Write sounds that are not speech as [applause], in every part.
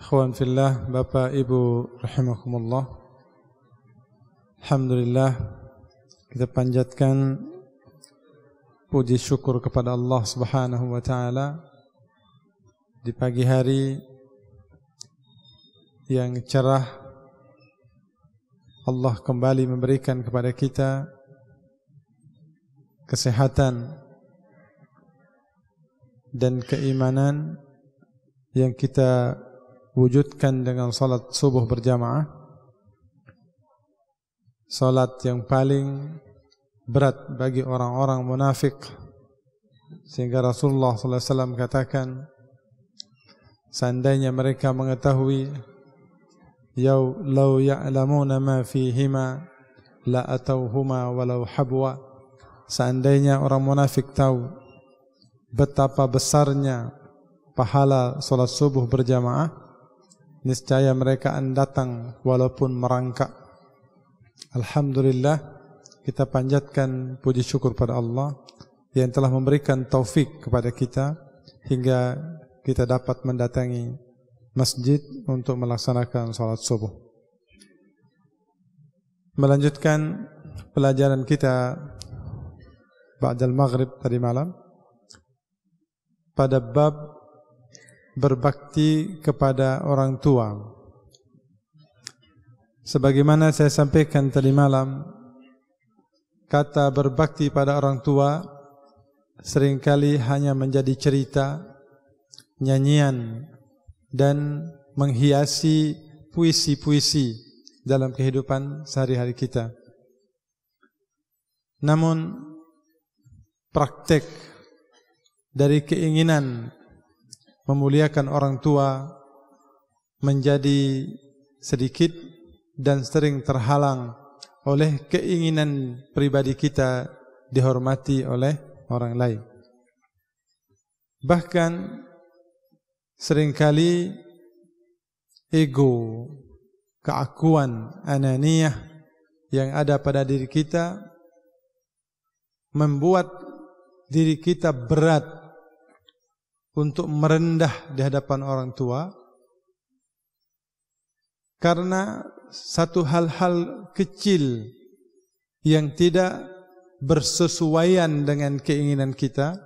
Ikhwan fillah, Bapak Ibu rahimakumullah. Alhamdulillah kita panjatkan puji syukur kepada Allah Subhanahu wa taala di pagi hari yang cerah Allah kembali memberikan kepada kita kesehatan dan keimanan yang kita wujudkan dengan salat subuh berjamaah salat yang paling berat bagi orang-orang munafik sehingga Rasulullah sallallahu alaihi wasallam katakan seandainya mereka mengetahui ya law ya'lamuna ma fihi ma, la atawhuma walau habwa seandainya orang munafik tahu betapa besarnya pahala salat subuh berjamaah niscaya mereka akan datang walaupun merangkak. Alhamdulillah kita panjatkan puji syukur pada Allah yang telah memberikan taufik kepada kita hingga kita dapat mendatangi masjid untuk melaksanakan salat subuh. Melanjutkan pelajaran kita ba'dal maghrib tadi malam pada bab berbakti kepada orang tua. Sebagaimana saya sampaikan tadi malam, kata berbakti pada orang tua seringkali hanya menjadi cerita, nyanyian, dan menghiasi puisi-puisi dalam kehidupan sehari-hari kita. Namun, praktek dari keinginan memuliakan orang tua menjadi sedikit dan sering terhalang oleh keinginan pribadi kita dihormati oleh orang lain. Bahkan seringkali ego, keakuan, ananiah yang ada pada diri kita membuat diri kita berat untuk merendah di hadapan orang tua karena satu hal-hal kecil yang tidak bersesuaian dengan keinginan kita,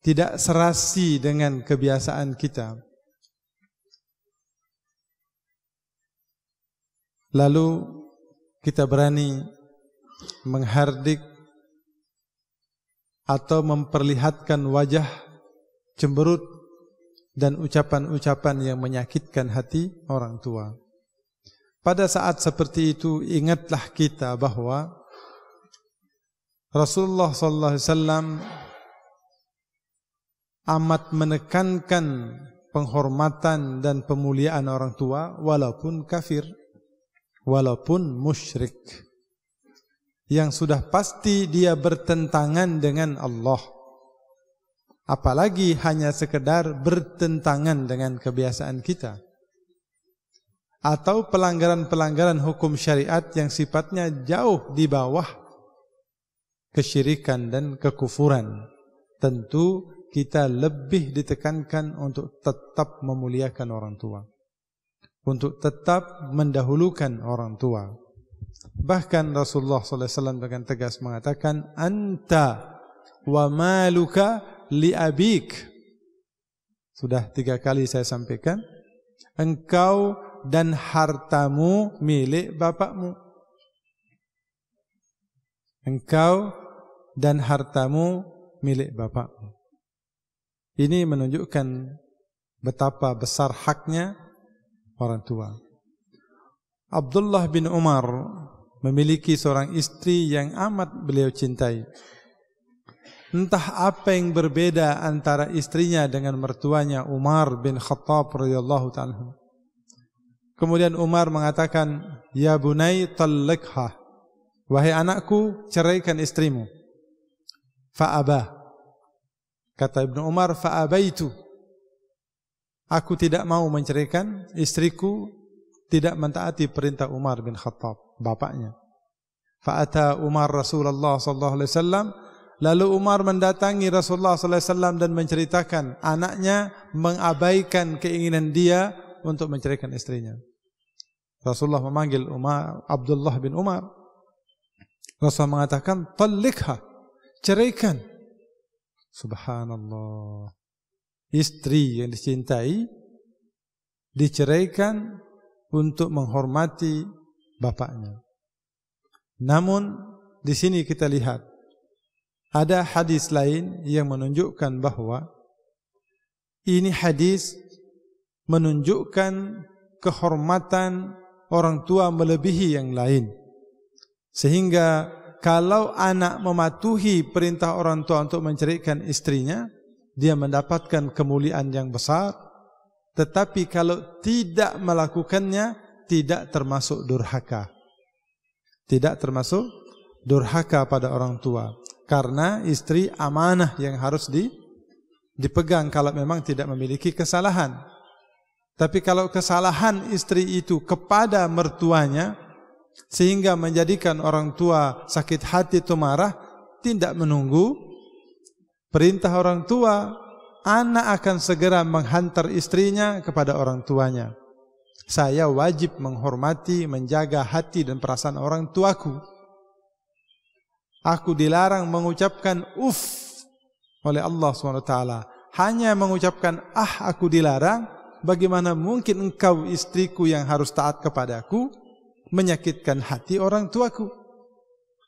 tidak serasi dengan kebiasaan kita. Lalu kita berani menghardik atau memperlihatkan wajah cemberut dan ucapan-ucapan yang menyakitkan hati orang tua. Pada saat seperti itu ingatlah kita bahwa Rasulullah sallallahu alaihi wasallam amat menekankan penghormatan dan pemuliaan orang tua walaupun kafir walaupun musyrik yang sudah pasti dia bertentangan dengan Allah apalagi hanya sekedar bertentangan dengan kebiasaan kita atau pelanggaran-pelanggaran hukum syariat yang sifatnya jauh di bawah kesyirikan dan kekufuran tentu kita lebih ditekankan untuk tetap memuliakan orang tua untuk tetap mendahulukan orang tua bahkan Rasulullah sallallahu alaihi wasallam dengan tegas mengatakan anta wa maluka li'abik. Sudah tiga kali saya sampaikan. Engkau dan hartamu milik bapakmu. Engkau dan hartamu milik bapakmu. Ini menunjukkan betapa besar haknya orang tua. Abdullah bin Umar memiliki seorang istri yang amat beliau cintai entah apa yang berbeda antara istrinya dengan mertuanya Umar bin Khattab radhiyallahu taala. Kemudian Umar mengatakan, "Ya bunai talliqha." Wahai anakku, ceraikan istrimu. Fa'aba. Kata Ibnu Umar, "Fa'abaitu." Aku tidak mau menceraikan istriku tidak mentaati perintah Umar bin Khattab, bapaknya. Fa'ata Umar Rasulullah sallallahu alaihi wasallam Lalu Umar mendatangi Rasulullah sallallahu alaihi wasallam dan menceritakan anaknya mengabaikan keinginan dia untuk menceraikan istrinya. Rasulullah memanggil Umar Abdullah bin Umar. Rasul mengatakan, "Talliqha." Ceraikan. Subhanallah. Istri yang dicintai diceraikan untuk menghormati bapaknya. Namun di sini kita lihat ada hadis lain yang menunjukkan bahawa ini hadis menunjukkan kehormatan orang tua melebihi yang lain. Sehingga kalau anak mematuhi perintah orang tua untuk menceraikan istrinya, dia mendapatkan kemuliaan yang besar. Tetapi kalau tidak melakukannya, tidak termasuk durhaka. Tidak termasuk durhaka pada orang tua karena istri amanah yang harus di, dipegang kalau memang tidak memiliki kesalahan. Tapi kalau kesalahan istri itu kepada mertuanya sehingga menjadikan orang tua sakit hati atau marah, tidak menunggu perintah orang tua, anak akan segera menghantar istrinya kepada orang tuanya. Saya wajib menghormati, menjaga hati dan perasaan orang tuaku. Aku dilarang mengucapkan uff oleh Allah SWT. Hanya mengucapkan ah aku dilarang. Bagaimana mungkin engkau istriku yang harus taat kepada aku menyakitkan hati orang tuaku.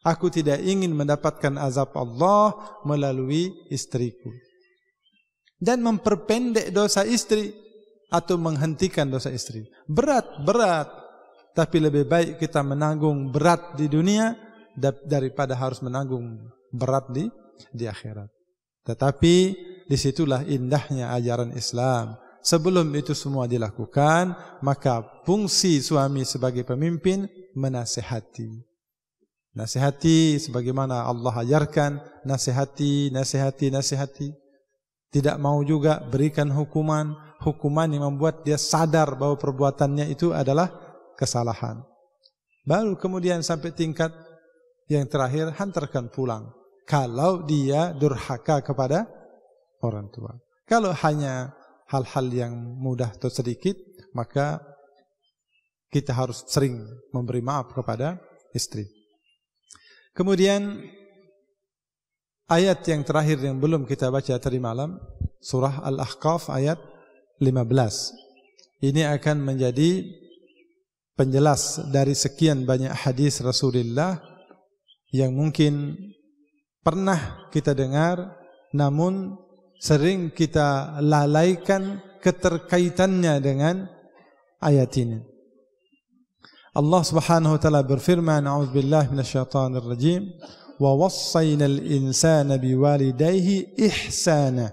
Aku tidak ingin mendapatkan azab Allah melalui istriku. Dan memperpendek dosa istri atau menghentikan dosa istri. Berat, berat. Tapi lebih baik kita menanggung berat di dunia daripada harus menanggung berat di di akhirat. Tetapi disitulah indahnya ajaran Islam. Sebelum itu semua dilakukan, maka fungsi suami sebagai pemimpin menasehati. Nasihati sebagaimana Allah ajarkan, nasihati, nasihati, nasihati. Tidak mau juga berikan hukuman, hukuman yang membuat dia sadar bahawa perbuatannya itu adalah kesalahan. Baru kemudian sampai tingkat yang terakhir hantarkan pulang kalau dia durhaka kepada orang tua. Kalau hanya hal-hal yang mudah atau sedikit, maka kita harus sering memberi maaf kepada istri. Kemudian ayat yang terakhir yang belum kita baca tadi malam, surah Al-Ahqaf ayat 15. Ini akan menjadi penjelas dari sekian banyak hadis Rasulullah yang mungkin pernah kita dengar namun sering kita lalaikan keterkaitannya dengan ayat ini. Allah Subhanahu wa taala berfirman, "A'udzu billahi minasyaitonir rajim. Wa wassaynal insana biwalidayhi ihsana."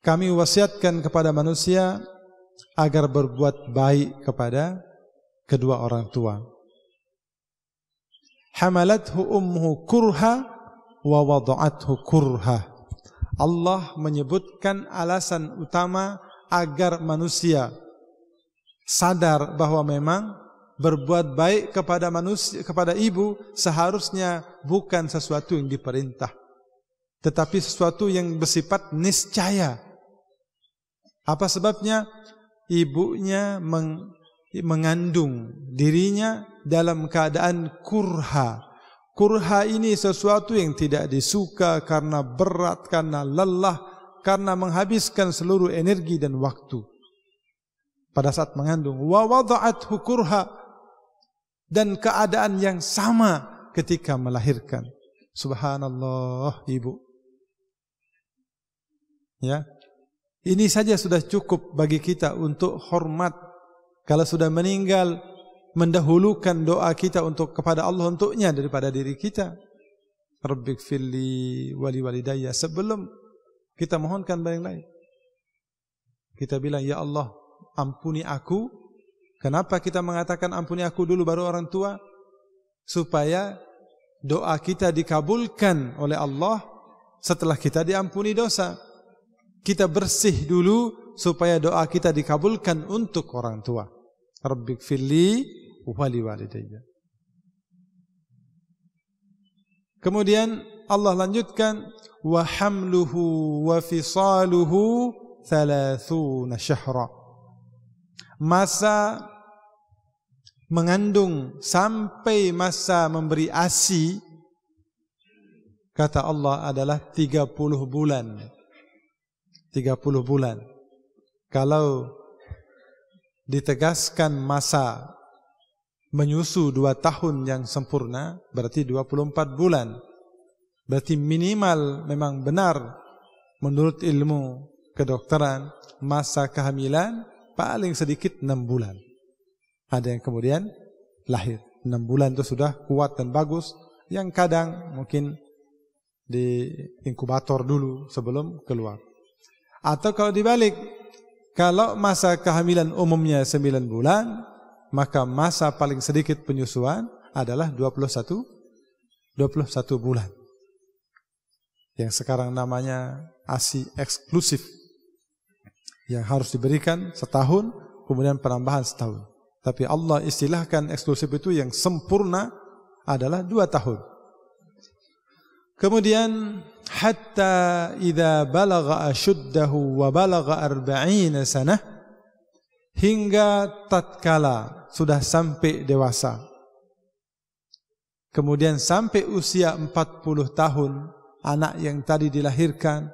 Kami wasiatkan kepada manusia agar berbuat baik kepada kedua orang tua hamalathu ummuhu kurha wa wada'athu kurha. Allah menyebutkan alasan utama agar manusia sadar bahawa memang berbuat baik kepada manusia kepada ibu seharusnya bukan sesuatu yang diperintah tetapi sesuatu yang bersifat niscaya apa sebabnya ibunya mengandung dirinya dalam keadaan kurha. Kurha ini sesuatu yang tidak disuka karena berat, karena lelah, karena menghabiskan seluruh energi dan waktu pada saat mengandung. Wa wada'at hukurha dan keadaan yang sama ketika melahirkan. Subhanallah, Ibu. Ya. Ini saja sudah cukup bagi kita untuk hormat kalau sudah meninggal mendahulukan doa kita untuk kepada Allah untuknya daripada diri kita. Rabbik fili wali walidayya sebelum kita mohonkan yang lain. Kita bilang ya Allah ampuni aku. Kenapa kita mengatakan ampuni aku dulu baru orang tua? Supaya doa kita dikabulkan oleh Allah setelah kita diampuni dosa. Kita bersih dulu supaya doa kita dikabulkan untuk orang tua. ربي اغفر لي ولوالدي Kemudian Allah lanjutkan wa hamluhu wa fisaluhu 30 syahra. Masa mengandung sampai masa memberi ASI kata Allah adalah 30 bulan. 30 bulan. Kalau ditegaskan masa menyusu dua tahun yang sempurna berarti 24 bulan. Berarti minimal memang benar menurut ilmu kedokteran masa kehamilan paling sedikit 6 bulan. Ada yang kemudian lahir. 6 bulan itu sudah kuat dan bagus yang kadang mungkin di inkubator dulu sebelum keluar. Atau kalau dibalik Kalau masa kehamilan umumnya 9 bulan, maka masa paling sedikit penyusuan adalah 21 21 bulan. Yang sekarang namanya ASI eksklusif yang harus diberikan setahun kemudian penambahan setahun. Tapi Allah istilahkan eksklusif itu yang sempurna adalah dua tahun. Kemudian hatta idza balagha ashuddahu wa balagha arba'ina sana hingga tatkala sudah sampai dewasa. Kemudian sampai usia 40 tahun anak yang tadi dilahirkan,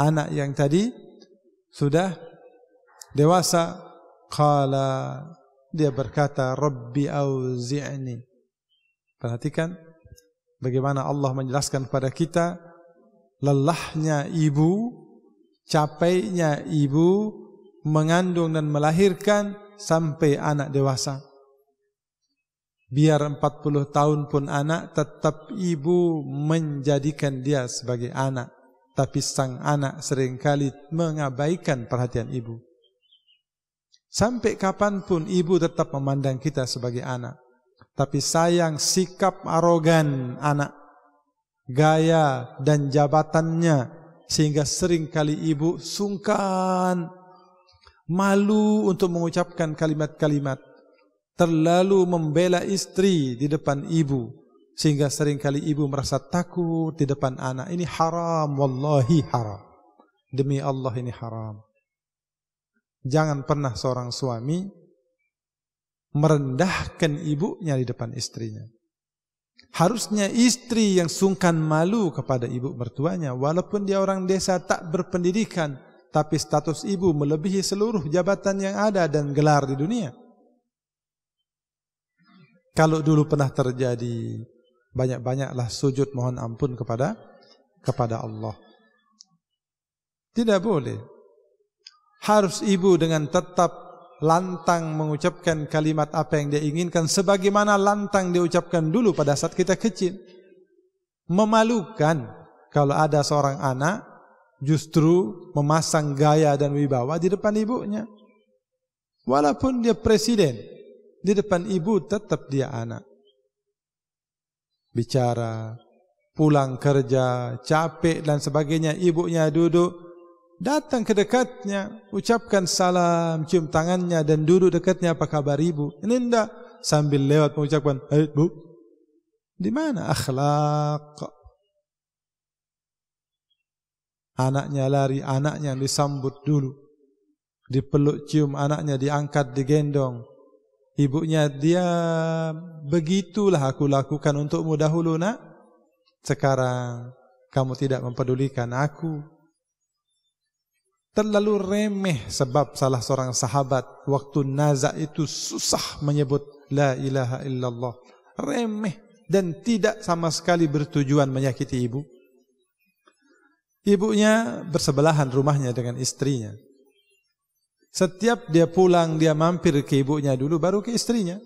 anak yang tadi sudah dewasa qala dia berkata rabbi auzi'ni perhatikan bagaimana Allah menjelaskan kepada kita lelahnya ibu, capainya ibu mengandung dan melahirkan sampai anak dewasa. Biar 40 tahun pun anak tetap ibu menjadikan dia sebagai anak. Tapi sang anak seringkali mengabaikan perhatian ibu. Sampai kapanpun ibu tetap memandang kita sebagai anak. Tapi sayang sikap arogan anak, gaya dan jabatannya sehingga sering kali ibu sungkan, malu untuk mengucapkan kalimat-kalimat, terlalu membela istri di depan ibu sehingga sering kali ibu merasa takut di depan anak. Ini haram, wallahi haram. Demi Allah ini haram. Jangan pernah seorang suami merendahkan ibunya di depan istrinya. Harusnya istri yang sungkan malu kepada ibu mertuanya, walaupun dia orang desa tak berpendidikan, tapi status ibu melebihi seluruh jabatan yang ada dan gelar di dunia. Kalau dulu pernah terjadi, banyak-banyaklah sujud mohon ampun kepada kepada Allah. Tidak boleh. Harus ibu dengan tetap lantang mengucapkan kalimat apa yang dia inginkan sebagaimana lantang dia ucapkan dulu pada saat kita kecil. Memalukan kalau ada seorang anak justru memasang gaya dan wibawa di depan ibunya. Walaupun dia presiden, di depan ibu tetap dia anak. Bicara, pulang kerja, capek dan sebagainya, ibunya duduk, Datang ke dekatnya, ucapkan salam, cium tangannya dan duduk dekatnya apa kabar ibu. Ini tidak sambil lewat mengucapkan, hey, eh, bu. Di mana akhlak? Anaknya lari, anaknya yang disambut dulu. Dipeluk cium anaknya, diangkat, digendong. Ibunya dia, begitulah aku lakukan untukmu dahulu nak. Sekarang kamu tidak mempedulikan aku terlalu remeh sebab salah seorang sahabat waktu nazak itu susah menyebut la ilaha illallah remeh dan tidak sama sekali bertujuan menyakiti ibu ibunya bersebelahan rumahnya dengan istrinya setiap dia pulang dia mampir ke ibunya dulu baru ke istrinya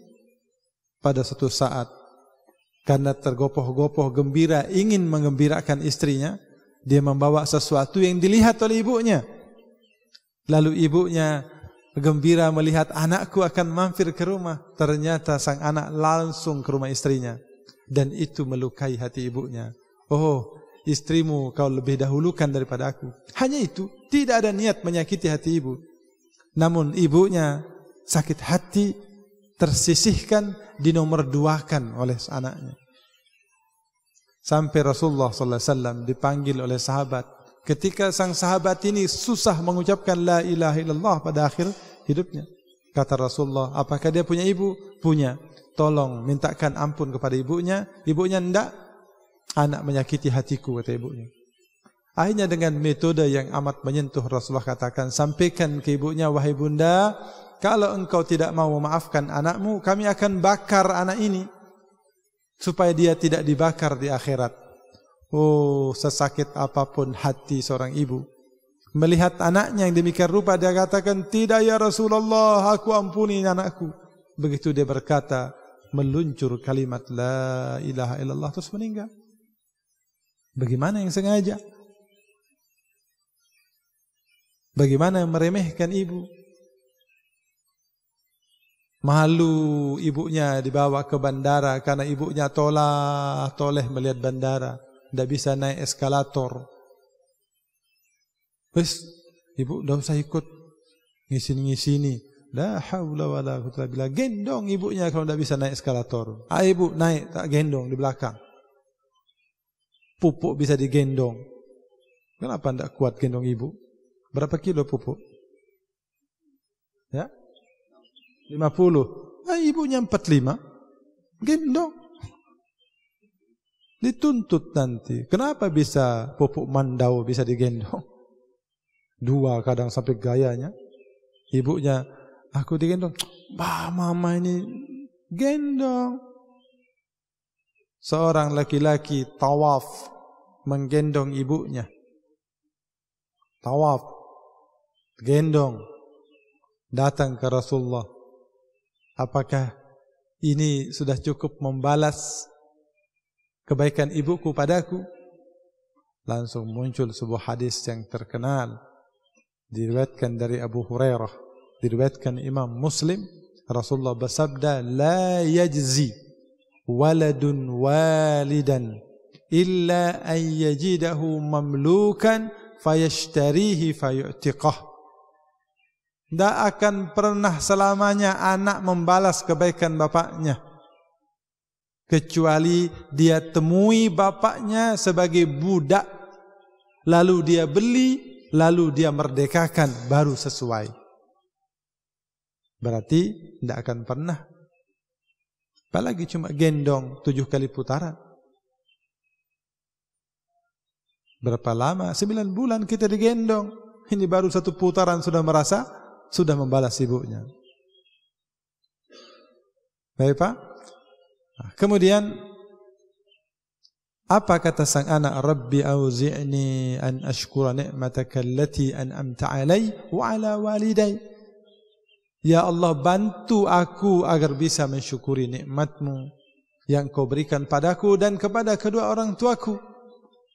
pada suatu saat karena tergopoh-gopoh gembira ingin mengembirakan istrinya dia membawa sesuatu yang dilihat oleh ibunya Lalu ibunya gembira melihat anakku akan mampir ke rumah. Ternyata sang anak langsung ke rumah istrinya. Dan itu melukai hati ibunya. Oh, istrimu kau lebih dahulukan daripada aku. Hanya itu, tidak ada niat menyakiti hati ibu. Namun ibunya sakit hati, tersisihkan, di nomor dinomorduakan oleh anaknya. Sampai Rasulullah Sallallahu Alaihi Wasallam dipanggil oleh sahabat ketika sang sahabat ini susah mengucapkan la ilaha illallah pada akhir hidupnya. Kata Rasulullah, apakah dia punya ibu? Punya. Tolong mintakan ampun kepada ibunya. Ibunya tidak. Anak menyakiti hatiku, kata ibunya. Akhirnya dengan metode yang amat menyentuh Rasulullah katakan, sampaikan ke ibunya, wahai bunda, kalau engkau tidak mau memaafkan anakmu, kami akan bakar anak ini supaya dia tidak dibakar di akhirat. Oh, sesakit apapun hati seorang ibu. Melihat anaknya yang demikian rupa, dia katakan, Tidak ya Rasulullah, aku ampuni anakku. Begitu dia berkata, meluncur kalimat, La ilaha illallah, terus meninggal. Bagaimana yang sengaja? Bagaimana yang meremehkan ibu? Malu ibunya dibawa ke bandara karena ibunya tolah toleh melihat bandara tidak bisa naik eskalator. Wes, ibu tidak usah ikut ngisini-ngisini. La haula wala quwwata illa Gendong ibunya kalau tidak bisa naik eskalator. Ah ibu naik tak gendong di belakang. Pupuk bisa digendong. Kenapa tidak kuat gendong ibu? Berapa kilo pupuk? Ya? 50. Ah ha, ibunya 45. Gendong dituntut nanti. Kenapa bisa pupuk mandau bisa digendong? [laughs] Dua kadang sampai gayanya. Ibunya, aku digendong. [tsk] Bah, mama ini gendong. Seorang laki-laki tawaf menggendong ibunya. Tawaf, gendong, datang ke Rasulullah. Apakah ini sudah cukup membalas kebaikan ibuku padaku. Langsung muncul sebuah hadis yang terkenal diriwayatkan dari Abu Hurairah, diriwayatkan Imam Muslim, Rasulullah bersabda, "La yajzi waladun walidan illa an yajidahu mamlukan fayashtarihi fayu'tiqah." Tidak akan pernah selamanya anak membalas kebaikan bapaknya kecuali dia temui bapaknya sebagai budak lalu dia beli lalu dia merdekakan baru sesuai berarti tidak akan pernah apalagi cuma gendong tujuh kali putaran berapa lama sembilan bulan kita digendong ini baru satu putaran sudah merasa sudah membalas ibunya baik pak Nah, kemudian apa kata sang anak Rabbi auzi'ni an ashkura ni'mataka allati an'amta alai wa ala waliday Ya Allah bantu aku agar bisa mensyukuri nikmatmu yang kau berikan padaku dan kepada kedua orang tuaku.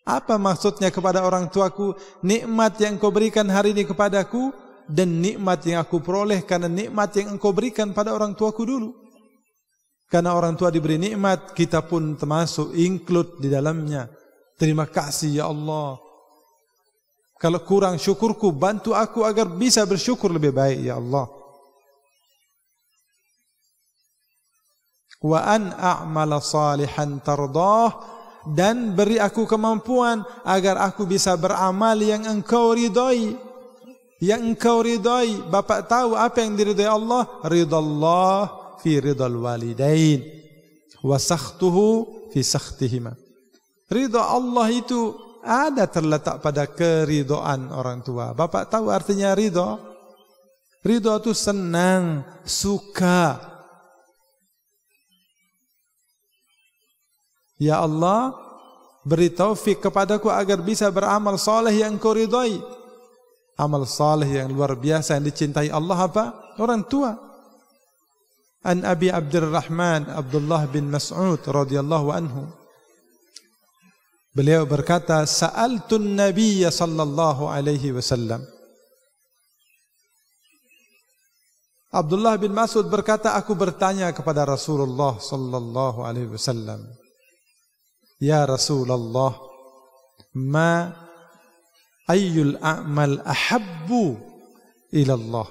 Apa maksudnya kepada orang tuaku? Nikmat yang kau berikan hari ini kepadaku dan nikmat yang aku peroleh karena nikmat yang engkau berikan pada orang tuaku dulu. Karena orang tua diberi nikmat, kita pun termasuk include di dalamnya. Terima kasih ya Allah. Kalau kurang syukurku, bantu aku agar bisa bersyukur lebih baik ya Allah. Wa an a'mal salihan tardah dan beri aku kemampuan agar aku bisa beramal yang engkau ridai. Yang engkau ridai, Bapak tahu apa yang diridai Allah? Ridallah fi ridal walidain wa sakhtuhu fi sakhtihima ridha Allah itu ada terletak pada keridoan orang tua bapak tahu artinya ridho. Ridho itu senang suka ya Allah beri taufik kepadaku agar bisa beramal soleh yang kau ridhoi amal soleh yang luar biasa yang dicintai Allah apa orang tua عن أبي عبد الrahman Abdullah bin Mas'ud radhiyallahu anhu Beliau berkata, Sa'altun Nabiya sallallahu alaihi wasallam. Abdullah bin Mas'ud berkata, aku bertanya kepada Rasulullah sallallahu alaihi wasallam. Ya Rasulullah, ma ayyul a'mal ahabbu ila Allah?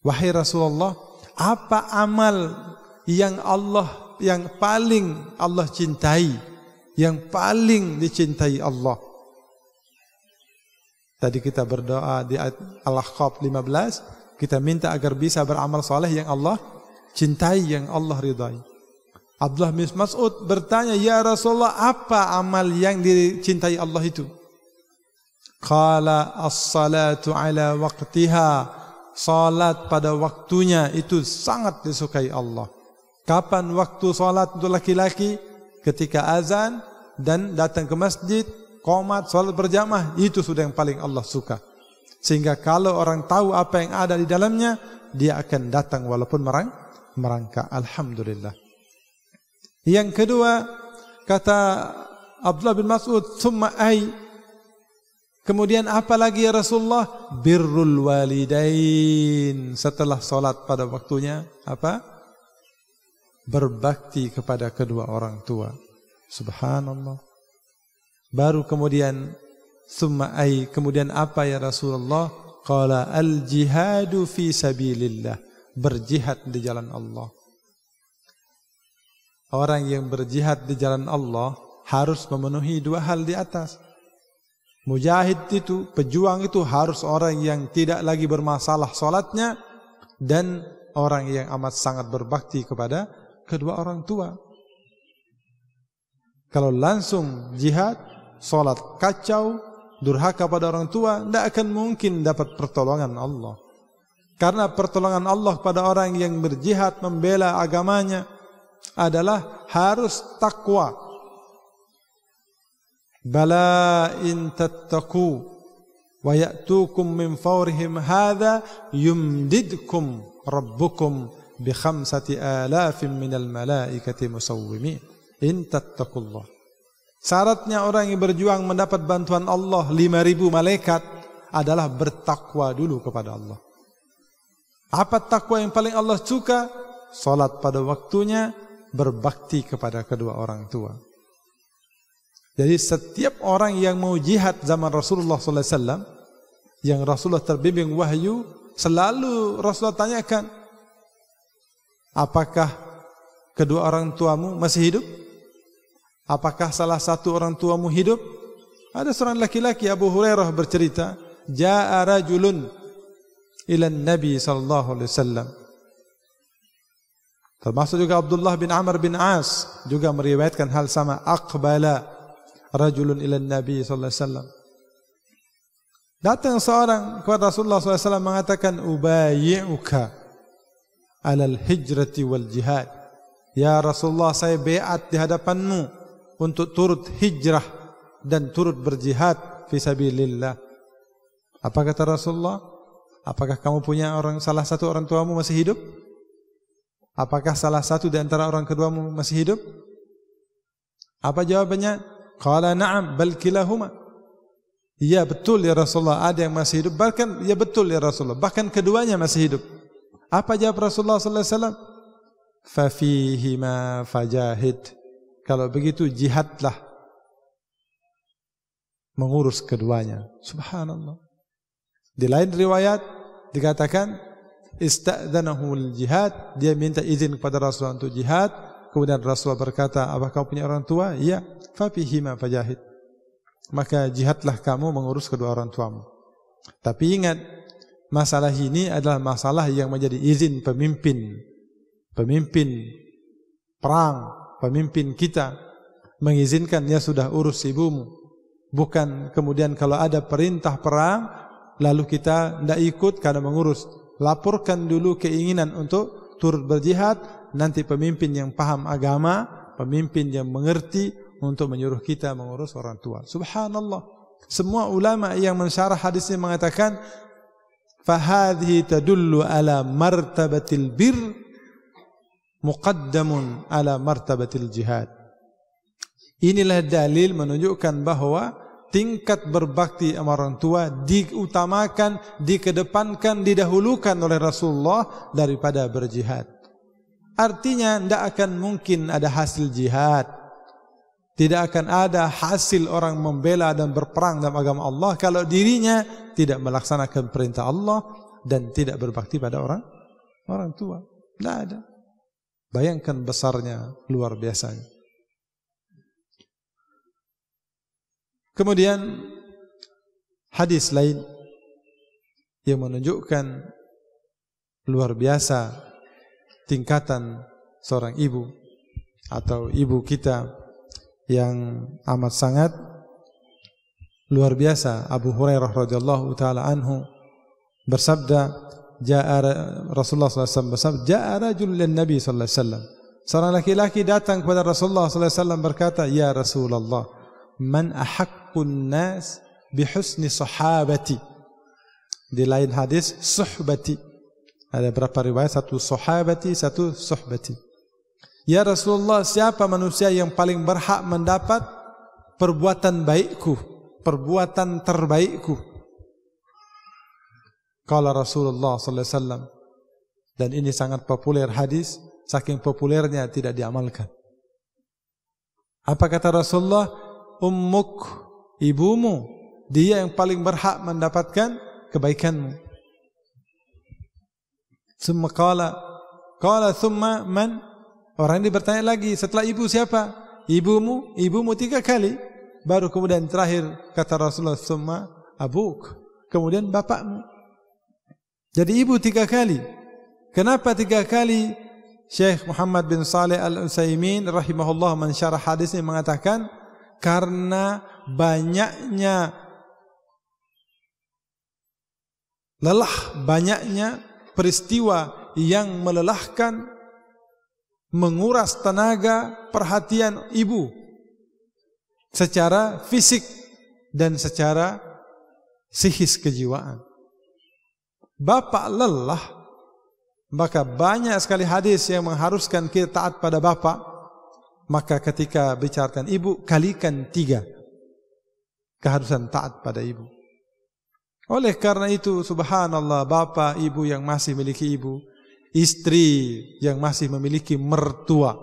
Wahai Rasulullah, apa amal yang Allah yang paling Allah cintai yang paling dicintai Allah tadi kita berdoa di Al-Ahqaf 15 kita minta agar bisa beramal saleh yang Allah cintai yang Allah ridai Abdullah bin Mas'ud bertanya ya Rasulullah apa amal yang dicintai Allah itu qala as-salatu ala waqtiha salat pada waktunya itu sangat disukai Allah. Kapan waktu salat untuk laki-laki? Ketika azan dan datang ke masjid, komat salat berjamaah itu sudah yang paling Allah suka. Sehingga kalau orang tahu apa yang ada di dalamnya, dia akan datang walaupun merang merangka alhamdulillah. Yang kedua kata Abdullah bin Mas'ud, "Tsumma ay Kemudian apa lagi ya Rasulullah? Birrul walidain. Setelah solat pada waktunya, apa? Berbakti kepada kedua orang tua. Subhanallah. Baru kemudian, summa ai. Kemudian apa ya Rasulullah? Qala al jihadu fi sabilillah. Berjihad di jalan Allah. Orang yang berjihad di jalan Allah harus memenuhi dua hal di atas. Mujahid itu, pejuang itu harus orang yang tidak lagi bermasalah solatnya dan orang yang amat sangat berbakti kepada kedua orang tua. Kalau langsung jihad, solat kacau, durhaka pada orang tua, tidak akan mungkin dapat pertolongan Allah. Karena pertolongan Allah pada orang yang berjihad membela agamanya adalah harus takwa, بلى إن تتقوا ويأتوكم من فورهم هذا يمددكم ربكم بخمسة آلاف من الملائكة مسومين إن تتقوا الله Syaratnya orang yang berjuang mendapat bantuan Allah 5000 malaikat adalah bertakwa dulu kepada Allah. Apa takwa yang paling Allah suka? Salat pada waktunya, berbakti kepada kedua orang tua. Jadi setiap orang yang mau jihad zaman Rasulullah Sallallahu Alaihi Wasallam, yang Rasulullah terbimbing wahyu, selalu Rasulullah tanyakan, apakah kedua orang tuamu masih hidup? Apakah salah satu orang tuamu hidup? Ada seorang laki-laki Abu Hurairah bercerita, Ja'a rajulun ilan Nabi sallallahu alaihi wasallam. Termasuk juga Abdullah bin Amr bin As juga meriwayatkan hal sama aqbala rajulun ila nabi sallallahu alaihi wasallam datang seorang kepada Rasulullah sallallahu alaihi wasallam mengatakan ubayyuka ala al-hijrati wal jihad ya Rasulullah saya bai'at di hadapanmu untuk turut hijrah dan turut berjihad fi sabilillah apa kata Rasulullah apakah kamu punya orang salah satu orang tuamu masih hidup apakah salah satu di antara orang keduamu masih hidup apa jawabannya Qala na'am bal kilahuma. Ya betul ya Rasulullah ada yang masih hidup. Bahkan ya betul ya Rasulullah. Bahkan keduanya masih hidup. Apa jawab Rasulullah sallallahu alaihi wasallam? Fa fajahid. Kalau begitu jihadlah mengurus keduanya. Subhanallah. Di lain riwayat dikatakan istadzanahu al jihad dia minta izin kepada Rasulullah untuk jihad Kemudian Rasulullah berkata, apakah kau punya orang tua? Ya, fabihima fajahid. Maka jihadlah kamu mengurus kedua orang tuamu. Tapi ingat, masalah ini adalah masalah yang menjadi izin pemimpin. Pemimpin perang, pemimpin kita mengizinkan ya sudah urus ibumu. Bukan kemudian kalau ada perintah perang, lalu kita tidak ikut karena mengurus. Laporkan dulu keinginan untuk turut berjihad, nanti pemimpin yang paham agama, pemimpin yang mengerti untuk menyuruh kita mengurus orang tua. Subhanallah. Semua ulama yang mensyarah hadis ini mengatakan fahadhi tadullu ala martabatil bir muqaddamun ala martabatil jihad. Inilah dalil menunjukkan bahawa tingkat berbakti sama orang tua diutamakan, dikedepankan, didahulukan oleh Rasulullah daripada berjihad. Artinya tidak akan mungkin ada hasil jihad. Tidak akan ada hasil orang membela dan berperang dalam agama Allah kalau dirinya tidak melaksanakan perintah Allah dan tidak berbakti pada orang orang tua. Tidak ada. Bayangkan besarnya luar biasa. Kemudian hadis lain yang menunjukkan luar biasa tingkatan seorang ibu atau ibu kita yang amat sangat luar biasa Abu Hurairah radhiyallahu taala anhu bersabda jaa Rasulullah sallallahu alaihi wasallam bersabda jaa rajul lin nabi sallallahu alaihi wasallam seorang laki-laki datang kepada Rasulullah sallallahu alaihi wasallam berkata ya Rasulullah man ahaqqun nas bi husni sahabati di lain hadis suhbati ada berapa riwayat? Satu sahabati, satu sahabati. Ya Rasulullah, siapa manusia yang paling berhak mendapat perbuatan baikku, perbuatan terbaikku? Kala Rasulullah sallallahu alaihi wasallam. Dan ini sangat populer hadis, saking populernya tidak diamalkan. Apa kata Rasulullah? Ummuk, ibumu, dia yang paling berhak mendapatkan kebaikanmu. Semua kala, kala ثم man orang ini bertanya lagi setelah ibu siapa ibumu ibumu tiga kali baru kemudian terakhir kata Rasulullah ثم abuk kemudian bapakmu jadi ibu tiga kali kenapa tiga kali Syekh Muhammad bin Saleh Al Utsaimin rahimahullah mensyarah hadis ini mengatakan karena banyaknya lelah banyaknya peristiwa yang melelahkan menguras tenaga perhatian ibu secara fisik dan secara sihis kejiwaan. Bapak lelah maka banyak sekali hadis yang mengharuskan kita taat pada bapak maka ketika bicarakan ibu kalikan tiga keharusan taat pada ibu oleh karena itu subhanallah bapa ibu yang masih memiliki ibu, istri yang masih memiliki mertua.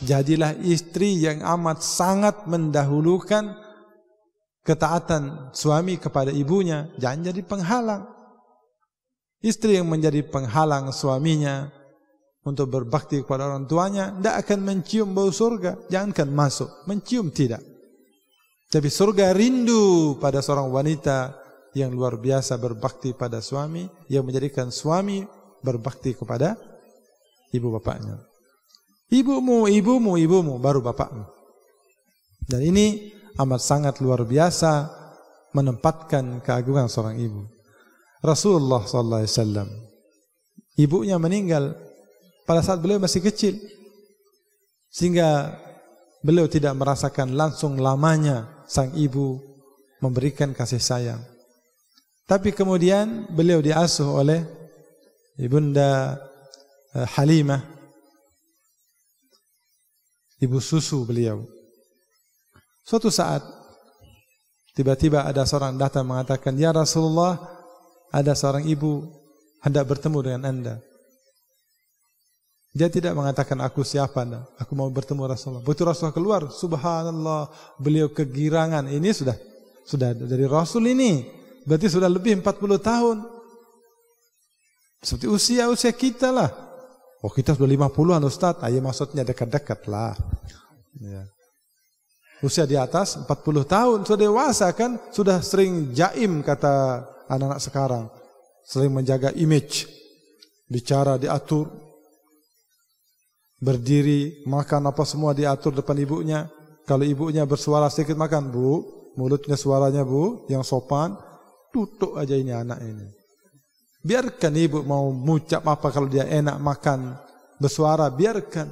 Jadilah istri yang amat sangat mendahulukan ketaatan suami kepada ibunya, jangan jadi penghalang. Istri yang menjadi penghalang suaminya untuk berbakti kepada orang tuanya, tidak akan mencium bau surga, jangankan masuk, mencium tidak. Tapi surga rindu pada seorang wanita yang luar biasa berbakti pada suami yang menjadikan suami berbakti kepada ibu bapaknya. Ibumu, ibumu, ibumu baru bapakmu. Dan ini amat sangat luar biasa menempatkan keagungan seorang ibu. Rasulullah sallallahu alaihi wasallam ibunya meninggal pada saat beliau masih kecil sehingga beliau tidak merasakan langsung lamanya sang ibu memberikan kasih sayang. Tapi kemudian beliau diasuh oleh ibunda eh, Halimah, ibu susu beliau. Suatu saat tiba-tiba ada seorang datang mengatakan, Ya Rasulullah, ada seorang ibu hendak bertemu dengan anda. Dia tidak mengatakan aku siapa anda. Aku mau bertemu Rasulullah. Betul Rasulullah keluar. Subhanallah. Beliau kegirangan. Ini sudah sudah dari Rasul ini. Berarti sudah lebih 40 tahun. Seperti usia-usia kita lah. Oh kita sudah 50-an Ustaz. Ayo maksudnya dekat-dekat lah. Ya. Usia di atas 40 tahun. Sudah dewasa kan. Sudah sering jaim kata anak-anak sekarang. Sering menjaga image. Bicara diatur. Berdiri. Makan apa semua diatur depan ibunya. Kalau ibunya bersuara sedikit makan. Bu, mulutnya suaranya bu. Yang sopan tutup aja ini anak ini. Biarkan ibu mau mucap apa kalau dia enak makan, bersuara, biarkan.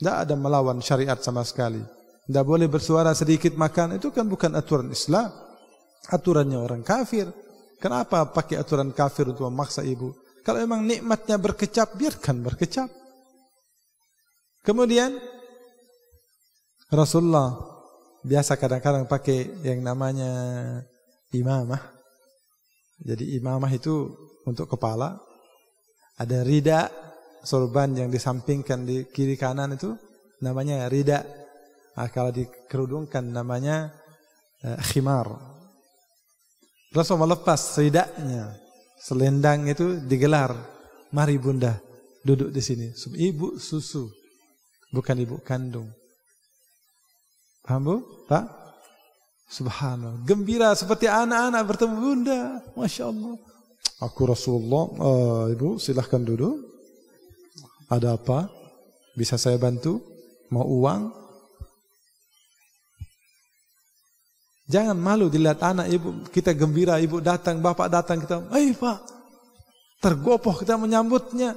Tidak ada melawan syariat sama sekali. Tidak boleh bersuara sedikit makan, itu kan bukan aturan Islam. Aturannya orang kafir. Kenapa pakai aturan kafir untuk memaksa ibu? Kalau memang nikmatnya berkecap, biarkan berkecap. Kemudian, Rasulullah biasa kadang-kadang pakai yang namanya imamah. Jadi imamah itu untuk kepala. Ada rida, sorban yang disampingkan di kiri kanan itu namanya rida. Nah, kalau dikerudungkan namanya uh, khimar. Rasul melepas ridanya, selendang itu digelar. Mari bunda, duduk di sini. Ibu susu, bukan ibu kandung. Faham bu? Tak? Subhanallah. Gembira seperti anak-anak bertemu bunda. Masya Allah. Aku Rasulullah. Uh, ibu silahkan duduk. Ada apa? Bisa saya bantu? Mau uang? Jangan malu dilihat anak ibu. Kita gembira ibu datang. Bapak datang. Kita, eh hey, pak. Tergopoh kita menyambutnya.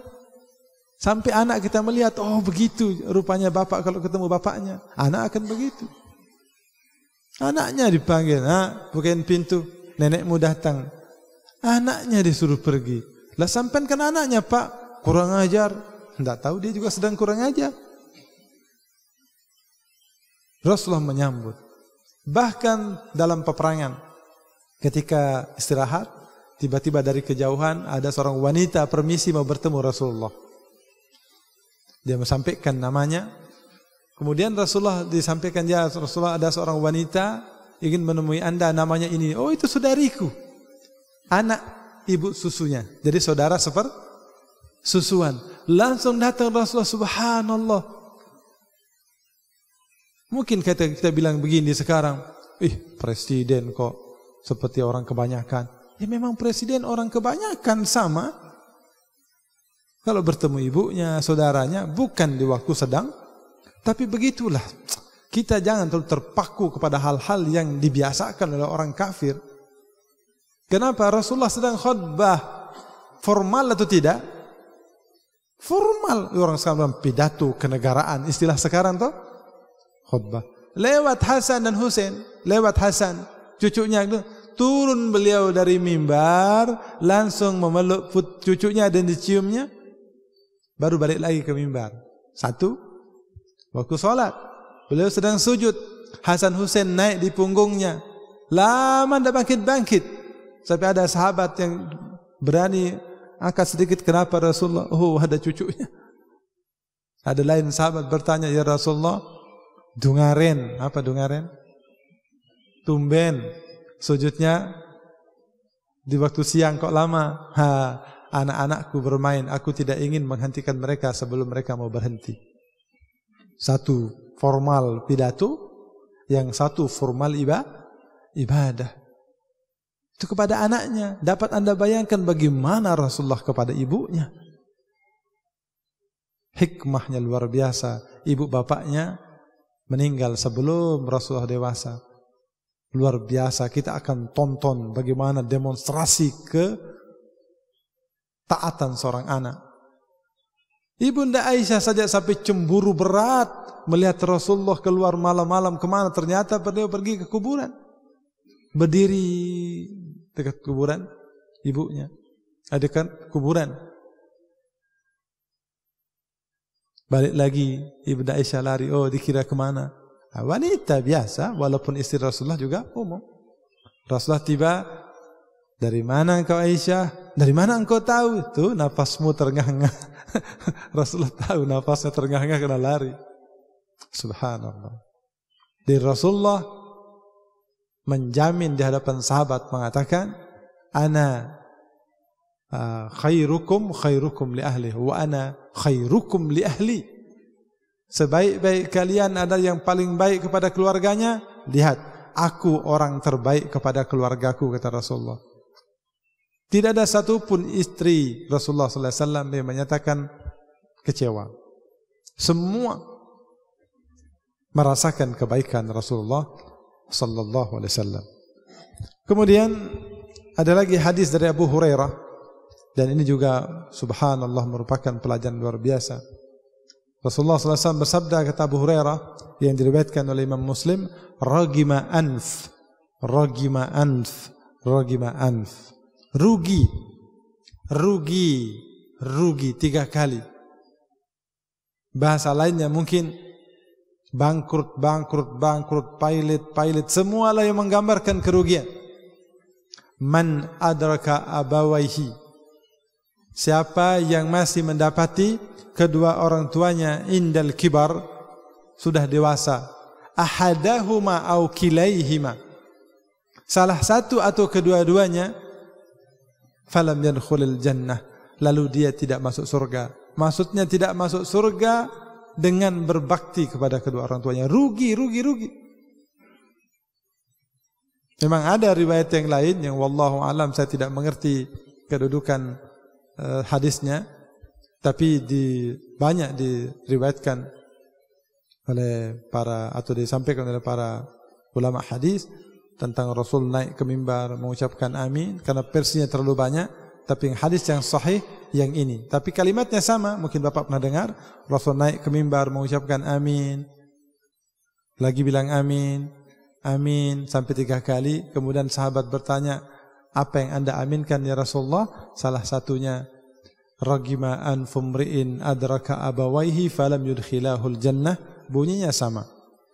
Sampai anak kita melihat, oh begitu rupanya bapak kalau ketemu bapaknya. Anak akan begitu. Anaknya dipanggil, ha, bukain pintu. Nenekmu datang. Anaknya disuruh pergi. Lah kan anaknya, Pak. Kurang ajar. Tidak tahu dia juga sedang kurang ajar. Rasulullah menyambut. Bahkan dalam peperangan. Ketika istirahat, tiba-tiba dari kejauhan ada seorang wanita permisi mau bertemu Rasulullah. Dia mau sampaikan namanya, Kemudian Rasulullah disampaikan ya Rasulullah ada seorang wanita ingin menemui anda namanya ini. Oh itu saudariku, anak ibu susunya. Jadi saudara seper susuan. Langsung datang Rasulullah Subhanallah. Mungkin kita kita bilang begini sekarang, ih presiden kok seperti orang kebanyakan. Ya memang presiden orang kebanyakan sama. Kalau bertemu ibunya, saudaranya, bukan di waktu sedang tapi begitulah, kita jangan terlalu terpaku kepada hal-hal yang dibiasakan oleh orang kafir. Kenapa Rasulullah sedang khutbah formal atau tidak? Formal orang sekarang bilang pidato kenegaraan istilah sekarang tu khutbah. Lewat Hasan dan Hussein, lewat Hasan cucunya itu turun beliau dari mimbar langsung memeluk cucunya dan diciumnya baru balik lagi ke mimbar. Satu, waktu salat beliau sedang sujud Hasan Hussein naik di punggungnya lama tidak bangkit-bangkit sampai ada sahabat yang berani angkat sedikit kenapa Rasulullah oh ada cucunya ada lain sahabat bertanya ya Rasulullah dungaren apa dungaren tumben sujudnya di waktu siang kok lama ha anak-anakku bermain aku tidak ingin menghentikan mereka sebelum mereka mau berhenti satu formal pidato, yang satu formal iba, ibadah. Itu kepada anaknya. Dapat anda bayangkan bagaimana Rasulullah kepada ibunya. Hikmahnya luar biasa. Ibu bapaknya meninggal sebelum Rasulullah dewasa. Luar biasa. Kita akan tonton bagaimana demonstrasi ke taatan seorang anak. Ibunda Aisyah saja sampai cemburu berat melihat Rasulullah keluar malam-malam kemana ternyata beliau pergi ke kuburan berdiri dekat kuburan ibunya Ada kan kuburan balik lagi ibunda Aisyah lari oh dikira kemana ah, wanita biasa walaupun istri Rasulullah juga umum Rasulullah tiba dari mana engkau Aisyah dari mana engkau tahu itu nafasmu terengah-engah [laughs] Rasulullah tahu nafasnya terengah-engah kena lari subhanallah di Rasulullah menjamin di hadapan sahabat mengatakan ana ah, khairukum khairukum li ahli wa ana khairukum li ahli sebaik-baik kalian ada yang paling baik kepada keluarganya lihat aku orang terbaik kepada keluargaku kata Rasulullah tidak ada satupun istri Rasulullah Sallallahu Alaihi Wasallam yang menyatakan kecewa. Semua merasakan kebaikan Rasulullah Sallallahu Alaihi Wasallam. Kemudian ada lagi hadis dari Abu Hurairah dan ini juga Subhanallah merupakan pelajaran luar biasa. Rasulullah Sallallahu Alaihi Wasallam bersabda kata Abu Hurairah yang diriwayatkan oleh Imam Muslim, "Ragima anth, ragima anth, ragima anth. Ragima anf rugi rugi rugi tiga kali bahasa lainnya mungkin bangkrut bangkrut bangkrut pilot pilot Semua lah yang menggambarkan kerugian man adraka abawaihi siapa yang masih mendapati kedua orang tuanya indal kibar sudah dewasa ahadahuma au kilaihima salah satu atau kedua-duanya falam yadkhulil jannah lalu dia tidak masuk surga maksudnya tidak masuk surga dengan berbakti kepada kedua orang tuanya rugi rugi rugi memang ada riwayat yang lain yang wallahu alam saya tidak mengerti kedudukan uh, hadisnya tapi di banyak diriwayatkan oleh para atau disampaikan oleh para ulama hadis tentang Rasul naik ke mimbar mengucapkan amin karena versinya terlalu banyak tapi yang hadis yang sahih yang ini tapi kalimatnya sama mungkin Bapak pernah dengar Rasul naik ke mimbar mengucapkan amin lagi bilang amin amin sampai tiga kali kemudian sahabat bertanya apa yang anda aminkan ya Rasulullah salah satunya ragima an fumri'in adraka abawaihi falam yudkhilahul jannah bunyinya sama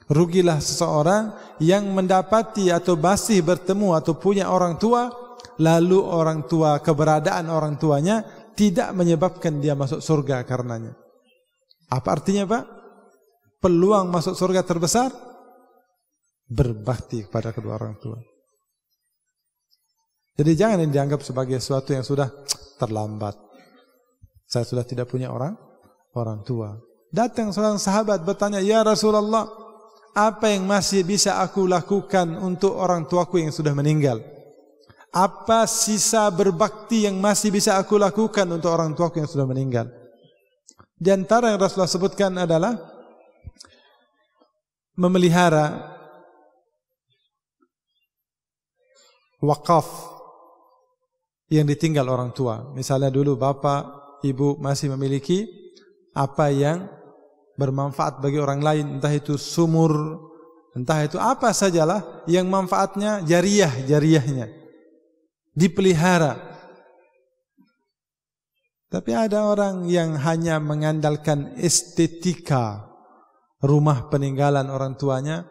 rugilah seseorang yang mendapati atau masih bertemu atau punya orang tua lalu orang tua keberadaan orang tuanya tidak menyebabkan dia masuk surga karenanya apa artinya Pak peluang masuk surga terbesar berbakti kepada kedua orang tua jadi jangan ini dianggap sebagai sesuatu yang sudah terlambat saya sudah tidak punya orang orang tua datang seorang sahabat bertanya ya Rasulullah apa yang masih bisa aku lakukan untuk orang tuaku yang sudah meninggal? Apa sisa berbakti yang masih bisa aku lakukan untuk orang tuaku yang sudah meninggal? Di antara yang Rasulullah sebutkan adalah memelihara wakaf yang ditinggal orang tua. Misalnya dulu bapak, ibu masih memiliki apa yang bermanfaat bagi orang lain entah itu sumur entah itu apa sajalah yang manfaatnya jariah jariahnya dipelihara tapi ada orang yang hanya mengandalkan estetika rumah peninggalan orang tuanya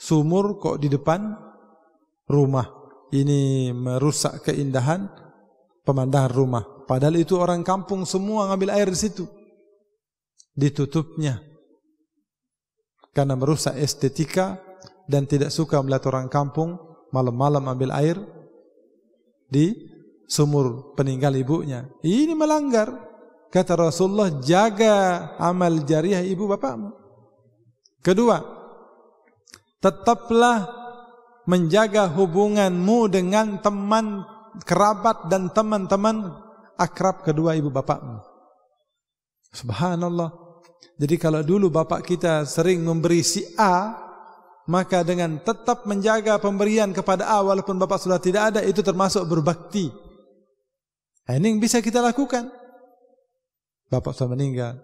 sumur kok di depan rumah ini merusak keindahan pemandangan rumah padahal itu orang kampung semua ngambil air di situ ditutupnya karena merusak estetika dan tidak suka melihat orang kampung malam-malam ambil air di sumur peninggal ibunya. Ini melanggar. Kata Rasulullah, jaga amal jariah ibu bapakmu. Kedua, tetaplah menjaga hubunganmu dengan teman kerabat dan teman-teman akrab kedua ibu bapakmu. Subhanallah, Jadi kalau dulu bapak kita sering memberi si A, maka dengan tetap menjaga pemberian kepada A walaupun bapak sudah tidak ada, itu termasuk berbakti. Nah, ini yang bisa kita lakukan. Bapak sudah meninggal.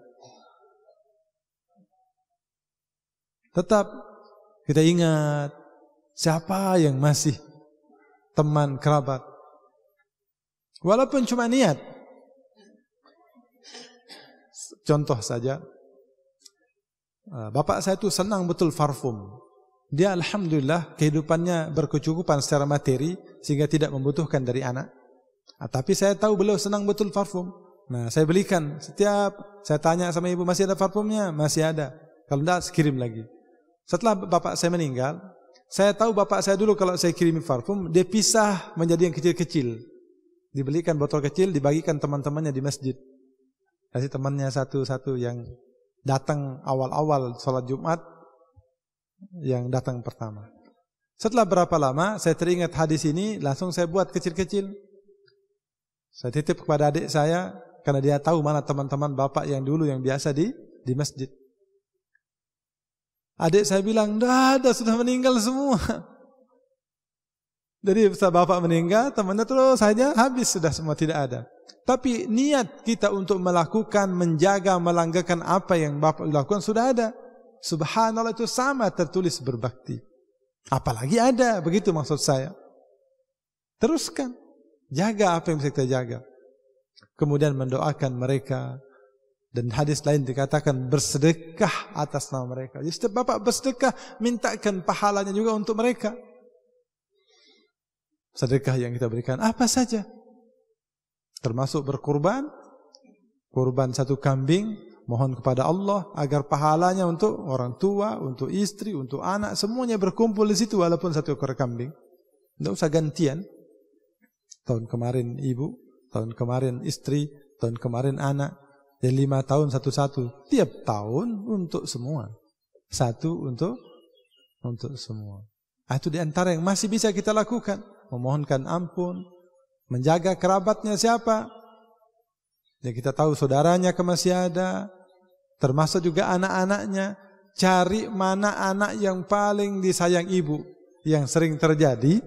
Tetap kita ingat siapa yang masih teman kerabat. Walaupun cuma niat. Contoh saja, Ah, bapak saya itu senang betul farfum. Dia alhamdulillah kehidupannya berkecukupan secara materi sehingga tidak membutuhkan dari anak. Nah, tapi saya tahu beliau senang betul farfum. Nah, saya belikan setiap saya tanya sama ibu masih ada farfumnya? Masih ada. Kalau tidak kirim lagi. Setelah bapak saya meninggal, saya tahu bapak saya dulu kalau saya kirim farfum, dia pisah menjadi yang kecil-kecil. Dibelikan botol kecil, dibagikan teman-temannya di masjid. Kasih temannya satu-satu yang datang awal-awal salat Jumat yang datang pertama. Setelah berapa lama saya teringat hadis ini, langsung saya buat kecil-kecil. Saya titip kepada adik saya karena dia tahu mana teman-teman bapak yang dulu yang biasa di di masjid. Adik saya bilang, dah dah sudah meninggal semua. Jadi setelah bapak meninggal, temannya terus saja habis sudah semua tidak ada. Tapi niat kita untuk melakukan, menjaga, melanggakan apa yang Bapak lakukan sudah ada. Subhanallah itu sama tertulis berbakti. Apalagi ada, begitu maksud saya. Teruskan. Jaga apa yang bisa kita jaga. Kemudian mendoakan mereka. Dan hadis lain dikatakan bersedekah atas nama mereka. Jadi setiap Bapak bersedekah, mintakan pahalanya juga untuk mereka. Sedekah yang kita berikan, apa saja. Termasuk berkurban, kurban satu kambing, mohon kepada Allah agar pahalanya untuk orang tua, untuk istri, untuk anak, semuanya berkumpul di situ walaupun satu ekor kambing. Tidak usah gantian. Tahun kemarin ibu, tahun kemarin istri, tahun kemarin anak. ya lima tahun satu-satu. Tiap tahun untuk semua. Satu untuk untuk semua. Ah, itu di antara yang masih bisa kita lakukan. Memohonkan ampun, Menjaga kerabatnya siapa? Ya kita tahu saudaranya ke masih ada, termasuk juga anak-anaknya. Cari mana anak yang paling disayang ibu. Yang sering terjadi,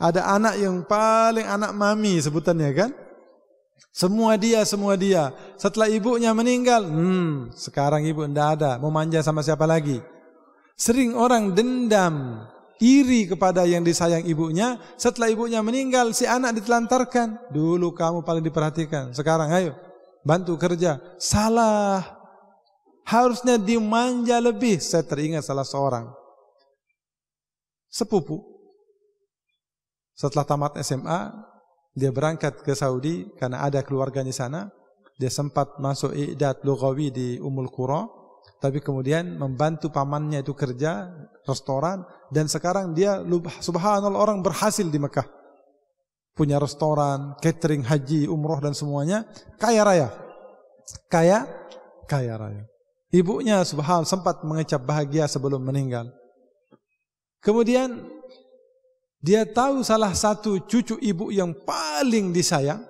ada anak yang paling anak mami sebutannya kan? Semua dia, semua dia. Setelah ibunya meninggal, hmm, sekarang ibu tidak ada, mau manja sama siapa lagi? Sering orang dendam iri kepada yang disayang ibunya. Setelah ibunya meninggal, si anak ditelantarkan. Dulu kamu paling diperhatikan. Sekarang ayo, bantu kerja. Salah. Harusnya dimanja lebih. Saya teringat salah seorang. Sepupu. Setelah tamat SMA, dia berangkat ke Saudi karena ada keluarganya sana. Dia sempat masuk i'dad lugawi di Umul Qura. Tapi kemudian membantu pamannya itu kerja, restoran, dan sekarang dia subhanallah orang berhasil di Mekah punya restoran, catering haji, umroh dan semuanya, kaya raya. Kaya kaya raya. Ibunya subhanallah sempat mengecap bahagia sebelum meninggal. Kemudian dia tahu salah satu cucu ibu yang paling disayang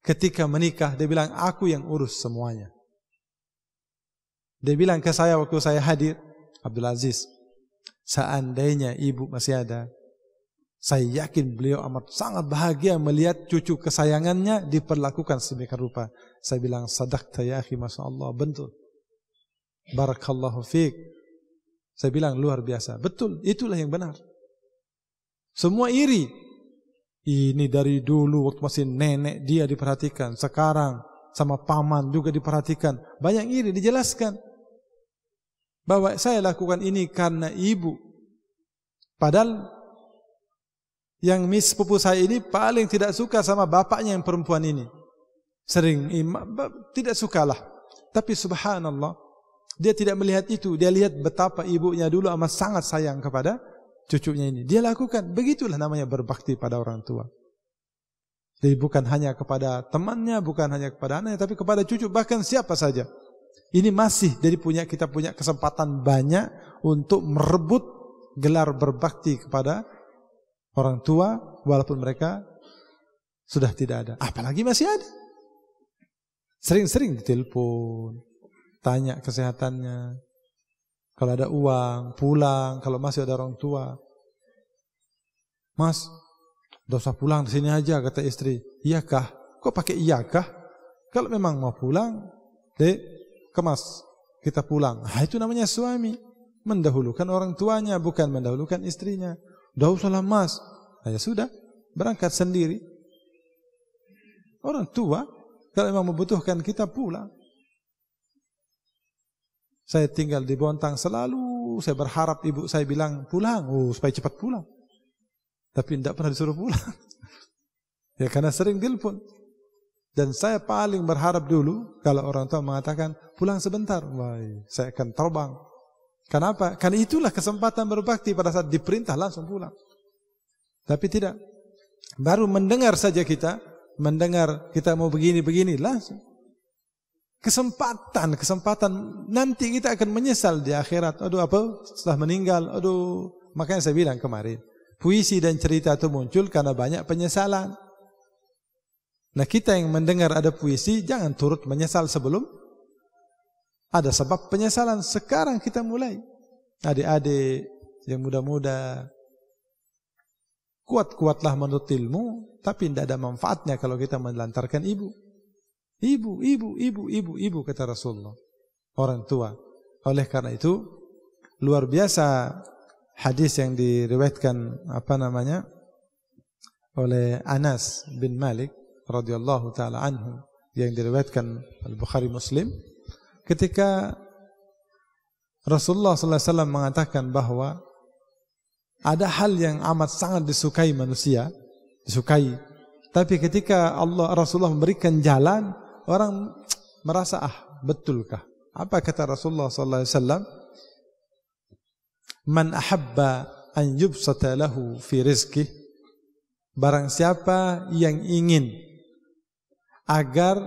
ketika menikah dia bilang aku yang urus semuanya. Dia bilang ke saya waktu saya hadir Abdul Aziz, seandainya ibu masih ada, saya yakin beliau amat sangat bahagia melihat cucu kesayangannya diperlakukan sedemikian rupa. Saya bilang, sadakta ya akhi, Masya Allah, betul. Barakallahu fiqh. Saya bilang, luar biasa. Betul, itulah yang benar. Semua iri. Ini dari dulu waktu masih nenek dia diperhatikan. Sekarang sama paman juga diperhatikan. Banyak iri, dijelaskan bahwa saya lakukan ini karena ibu. Padahal yang miss pupu saya ini paling tidak suka sama bapaknya yang perempuan ini. Sering tidak sukalah. Tapi subhanallah, dia tidak melihat itu. Dia lihat betapa ibunya dulu amat sangat sayang kepada cucunya ini. Dia lakukan. Begitulah namanya berbakti pada orang tua. Jadi bukan hanya kepada temannya, bukan hanya kepada anaknya, tapi kepada cucu, bahkan siapa saja. Ini masih dari punya kita punya kesempatan banyak untuk merebut gelar berbakti kepada orang tua walaupun mereka sudah tidak ada. Apalagi masih ada. Sering-sering ditelepon, tanya kesehatannya. Kalau ada uang, pulang. Kalau masih ada orang tua. Mas, dosa pulang di sini aja, kata istri. Iyakah? Kok pakai iyakah? Kalau memang mau pulang, dek, kemas kita pulang. Ah, itu namanya suami mendahulukan orang tuanya bukan mendahulukan istrinya. Dah usahlah mas. Ah, ya sudah berangkat sendiri. Orang tua kalau memang membutuhkan kita pulang. Saya tinggal di Bontang selalu. Saya berharap ibu saya bilang pulang. Oh, supaya cepat pulang. Tapi tidak pernah disuruh pulang. [laughs] ya karena sering telepon. Dan saya paling berharap dulu kalau orang tua mengatakan pulang sebentar, wah saya akan terbang. Kenapa? Karena itulah kesempatan berbakti pada saat diperintah langsung pulang. Tapi tidak. Baru mendengar saja kita, mendengar kita mau begini-begini langsung. Kesempatan, kesempatan nanti kita akan menyesal di akhirat. Aduh apa? Setelah meninggal, aduh. Makanya saya bilang kemarin, puisi dan cerita itu muncul karena banyak penyesalan. Nah kita yang mendengar ada puisi jangan turut menyesal sebelum ada sebab penyesalan sekarang kita mulai. Adik-adik yang muda-muda kuat-kuatlah menurut ilmu tapi tidak ada manfaatnya kalau kita melantarkan ibu. Ibu, ibu, ibu, ibu, ibu kata Rasulullah. Orang tua. Oleh karena itu luar biasa hadis yang diriwayatkan apa namanya oleh Anas bin Malik radhiyallahu taala anhu yang diriwayatkan al Bukhari Muslim ketika Rasulullah sallallahu alaihi wasallam mengatakan bahawa ada hal yang amat sangat disukai manusia disukai tapi ketika Allah Rasulullah memberikan jalan orang merasa ah betulkah apa kata Rasulullah sallallahu alaihi wasallam man ahabba an yubsata lahu fi rizqi barang siapa yang ingin agar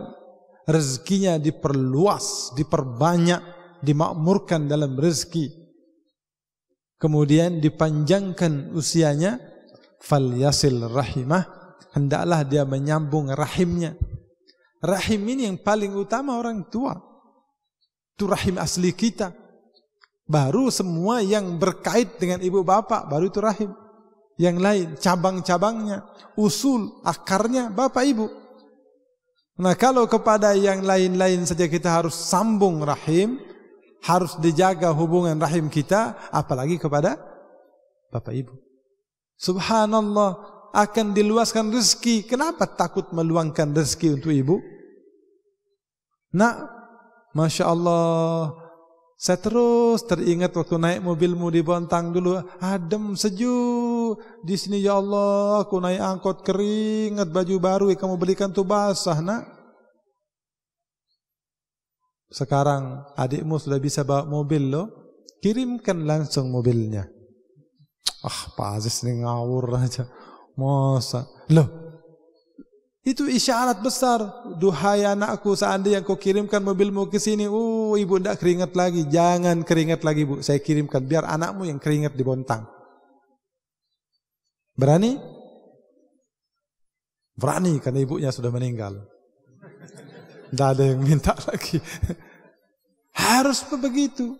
rezekinya diperluas, diperbanyak, dimakmurkan dalam rezeki. Kemudian dipanjangkan usianya, fal yasil rahimah, hendaklah dia menyambung rahimnya. Rahim ini yang paling utama orang tua. Itu rahim asli kita. Baru semua yang berkait dengan ibu bapak, baru itu rahim. Yang lain, cabang-cabangnya, usul, akarnya, bapak ibu. Nah kalau kepada yang lain-lain saja kita harus sambung rahim, harus dijaga hubungan rahim kita, apalagi kepada bapak ibu. Subhanallah akan diluaskan rezeki. Kenapa takut meluangkan rezeki untuk ibu? Nak, masya Allah, saya terus teringat waktu naik mobilmu di Bontang dulu, adem sejuk di sini ya Allah, aku naik angkot keringat baju baru eh, kamu belikan tu basah nak. Sekarang adikmu sudah bisa bawa mobil lo, kirimkan langsung mobilnya. Ah, Pak Aziz ini ngawur aja. Masa. Loh, itu isyarat besar. Duhai anakku, seandainya kau kirimkan mobilmu ke sini, Oh, ibu tidak keringat lagi. Jangan keringat lagi, bu. Saya kirimkan, biar anakmu yang keringat di bontang. Berani? Berani karena ibunya sudah meninggal. Tidak ada yang minta [laughs] lagi. Harus begitu.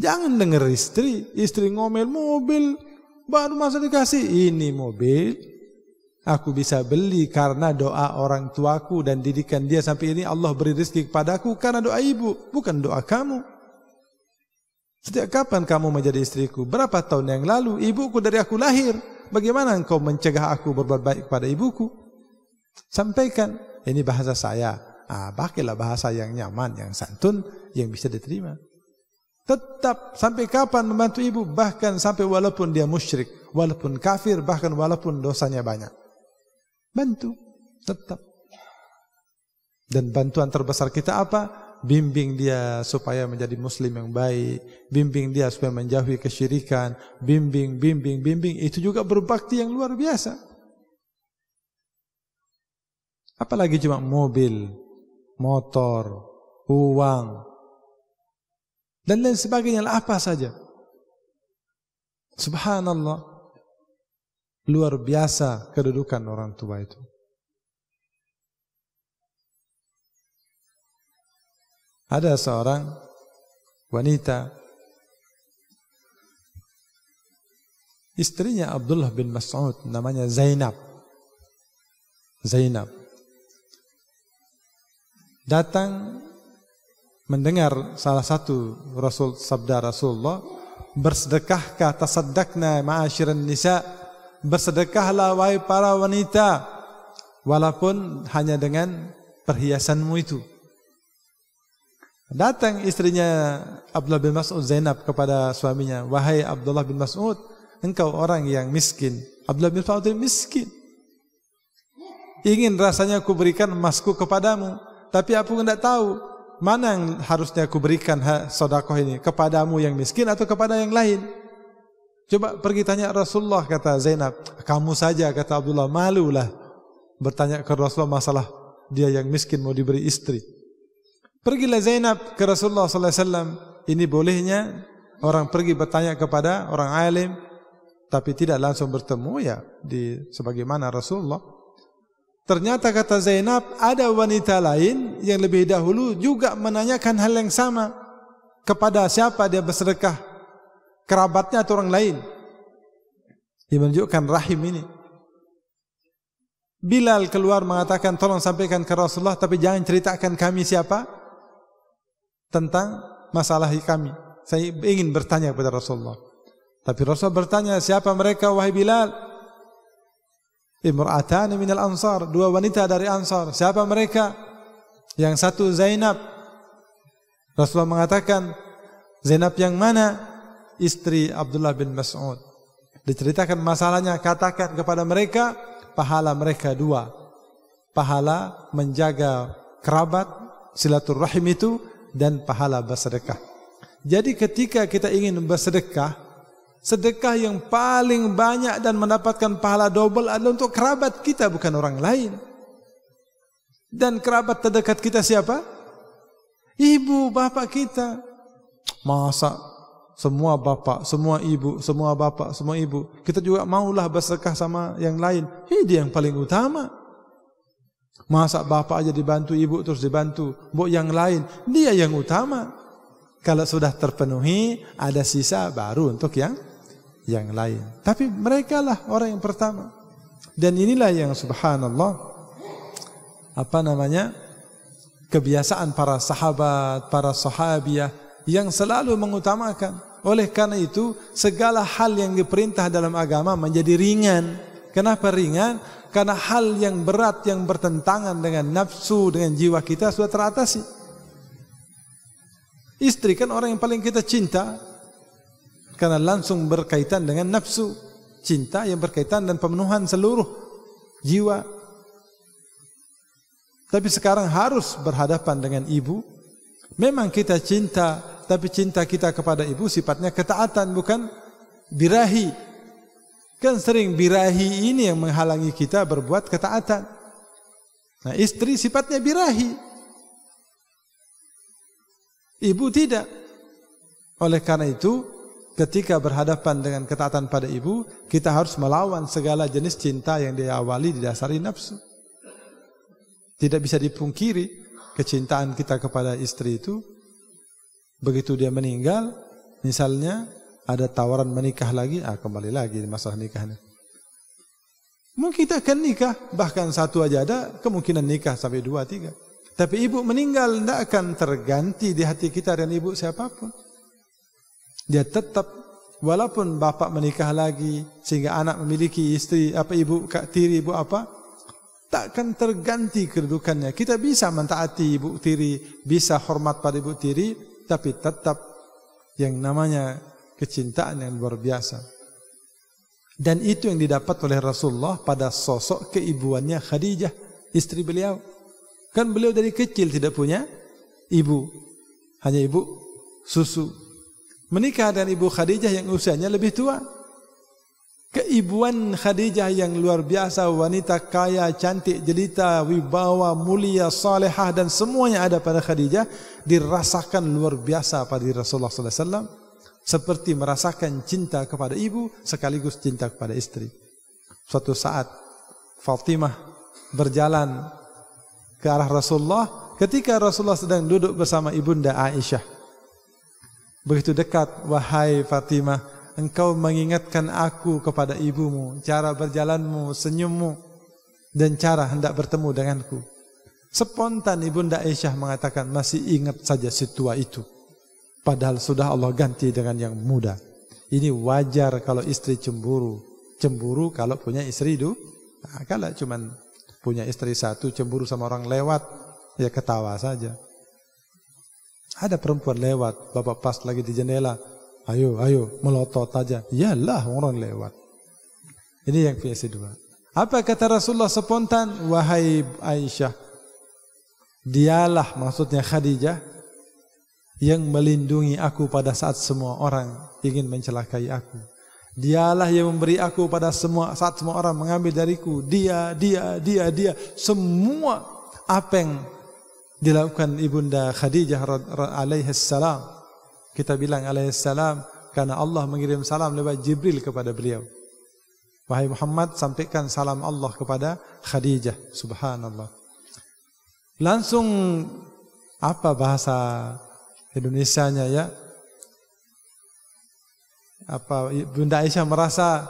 Jangan dengar istri. Istri ngomel mobil. Baru masa dikasih. Ini mobil. Aku bisa beli karena doa orang tuaku dan didikan dia sampai ini Allah beri rezeki kepadaku karena doa ibu, bukan doa kamu. Sejak kapan kamu menjadi istriku? Berapa tahun yang lalu ibuku dari aku lahir? Bagaimana engkau mencegah aku berbuat baik kepada ibuku? Sampaikan, ini bahasa saya. Ah, pakailah bahasa yang nyaman, yang santun, yang bisa diterima. Tetap sampai kapan membantu ibu? Bahkan sampai walaupun dia musyrik, walaupun kafir, bahkan walaupun dosanya banyak. Bantu, tetap. Dan bantuan terbesar kita apa? bimbing dia supaya menjadi muslim yang baik, bimbing dia supaya menjauhi kesyirikan, bimbing, bimbing, bimbing, itu juga berbakti yang luar biasa. Apalagi cuma mobil, motor, uang, dan lain sebagainya, lah, apa saja. Subhanallah, luar biasa kedudukan orang tua itu. ada seorang wanita istrinya Abdullah bin Mas'ud namanya Zainab Zainab datang mendengar salah satu rasul sabda Rasulullah bersedekah bersedekahkah tasaddaqna ma'asyiran nisa bersedekahlah wahai para wanita walaupun hanya dengan perhiasanmu itu Datang istrinya Abdullah bin Mas'ud Zainab kepada suaminya, "Wahai Abdullah bin Mas'ud, engkau orang yang miskin. Abdullah bin Mas'ud miskin. Ingin rasanya aku berikan emasku kepadamu, tapi aku tidak tahu mana yang harusnya aku berikan ha, sodakoh ini kepadamu yang miskin atau kepada yang lain. Coba pergi tanya Rasulullah kata Zainab. Kamu saja kata Abdullah malulah bertanya ke Rasulullah masalah dia yang miskin mau diberi istri. Pergilah Zainab ke Rasulullah sallallahu alaihi wasallam. Ini bolehnya orang pergi bertanya kepada orang alim tapi tidak langsung bertemu ya di sebagaimana Rasulullah. Ternyata kata Zainab ada wanita lain yang lebih dahulu juga menanyakan hal yang sama kepada siapa dia bersedekah kerabatnya atau orang lain. Ia menunjukkan rahim ini. Bilal keluar mengatakan tolong sampaikan ke Rasulullah tapi jangan ceritakan kami siapa tentang masalah kami. Saya ingin bertanya kepada Rasulullah. Tapi Rasul bertanya, siapa mereka wahai Bilal? Imratani Al ansar, dua wanita dari ansar. Siapa mereka? Yang satu Zainab. Rasulullah mengatakan, Zainab yang mana? Istri Abdullah bin Mas'ud. Diceritakan masalahnya, katakan kepada mereka, pahala mereka dua. Pahala menjaga kerabat, silaturahim itu, dan pahala bersedekah. Jadi ketika kita ingin bersedekah, sedekah yang paling banyak dan mendapatkan pahala double adalah untuk kerabat kita bukan orang lain. Dan kerabat terdekat kita siapa? Ibu, bapa kita. Masa semua bapa, semua ibu, semua bapa, semua ibu. Kita juga maulah bersedekah sama yang lain. Ini dia yang paling utama. Masa bapak aja dibantu, ibu terus dibantu. Bu yang lain, dia yang utama. Kalau sudah terpenuhi, ada sisa baru untuk yang yang lain. Tapi mereka lah orang yang pertama. Dan inilah yang subhanallah. Apa namanya? Kebiasaan para sahabat, para sahabiah yang selalu mengutamakan. Oleh karena itu, segala hal yang diperintah dalam agama menjadi ringan. Ringan. Kenapa ringan? Karena hal yang berat yang bertentangan dengan nafsu, dengan jiwa kita sudah teratasi. Istri kan orang yang paling kita cinta karena langsung berkaitan dengan nafsu, cinta yang berkaitan dan pemenuhan seluruh jiwa. Tapi sekarang harus berhadapan dengan ibu. Memang kita cinta, tapi cinta kita kepada ibu sifatnya ketaatan bukan birahi, Kan sering birahi ini yang menghalangi kita berbuat ketaatan. Nah, istri sifatnya birahi. Ibu tidak. Oleh karena itu, ketika berhadapan dengan ketaatan pada ibu, kita harus melawan segala jenis cinta yang diawali didasari nafsu. Tidak bisa dipungkiri kecintaan kita kepada istri itu begitu dia meninggal misalnya ada tawaran menikah lagi, ah kembali lagi masalah nikahnya. Mungkin kita akan nikah, bahkan satu aja ada kemungkinan nikah sampai dua tiga. Tapi ibu meninggal tidak akan terganti di hati kita dan ibu siapapun. Dia tetap walaupun bapak menikah lagi sehingga anak memiliki istri apa ibu kak tiri ibu apa tak akan terganti kedudukannya. Kita bisa mentaati ibu tiri, bisa hormat pada ibu tiri, tapi tetap yang namanya kecintaan yang luar biasa. Dan itu yang didapat oleh Rasulullah pada sosok keibuannya Khadijah, istri beliau. Kan beliau dari kecil tidak punya ibu. Hanya ibu susu. Menikah dengan ibu Khadijah yang usianya lebih tua. Keibuan Khadijah yang luar biasa, wanita kaya, cantik, jelita, wibawa, mulia, salehah dan semuanya ada pada Khadijah dirasakan luar biasa pada Rasulullah sallallahu alaihi wasallam seperti merasakan cinta kepada ibu sekaligus cinta kepada istri. Suatu saat Fatimah berjalan ke arah Rasulullah ketika Rasulullah sedang duduk bersama ibunda Aisyah. Begitu dekat, wahai Fatimah, engkau mengingatkan aku kepada ibumu, cara berjalanmu, senyummu, dan cara hendak bertemu denganku. Sepontan ibunda Aisyah mengatakan, masih ingat saja situa itu padahal sudah Allah ganti dengan yang muda. Ini wajar kalau istri cemburu. Cemburu kalau punya istri itu. Nah, kalau cuma punya istri satu, cemburu sama orang lewat, ya ketawa saja. Ada perempuan lewat, bapak pas lagi di jendela, ayo, ayo, melotot aja. Yalah, orang lewat. Ini yang versi dua. Apa kata Rasulullah spontan? Wahai Aisyah, dialah maksudnya Khadijah, yang melindungi aku pada saat semua orang ingin mencelakai aku. Dialah yang memberi aku pada semua saat semua orang mengambil dariku. Dia, dia, dia, dia. Semua apa yang dilakukan ibunda Khadijah alaihi salam. Kita bilang alaihi salam karena Allah mengirim salam lewat Jibril kepada beliau. Wahai Muhammad, sampaikan salam Allah kepada Khadijah. Subhanallah. Langsung apa bahasa Indonesianya ya. Apa Bunda Aisyah merasa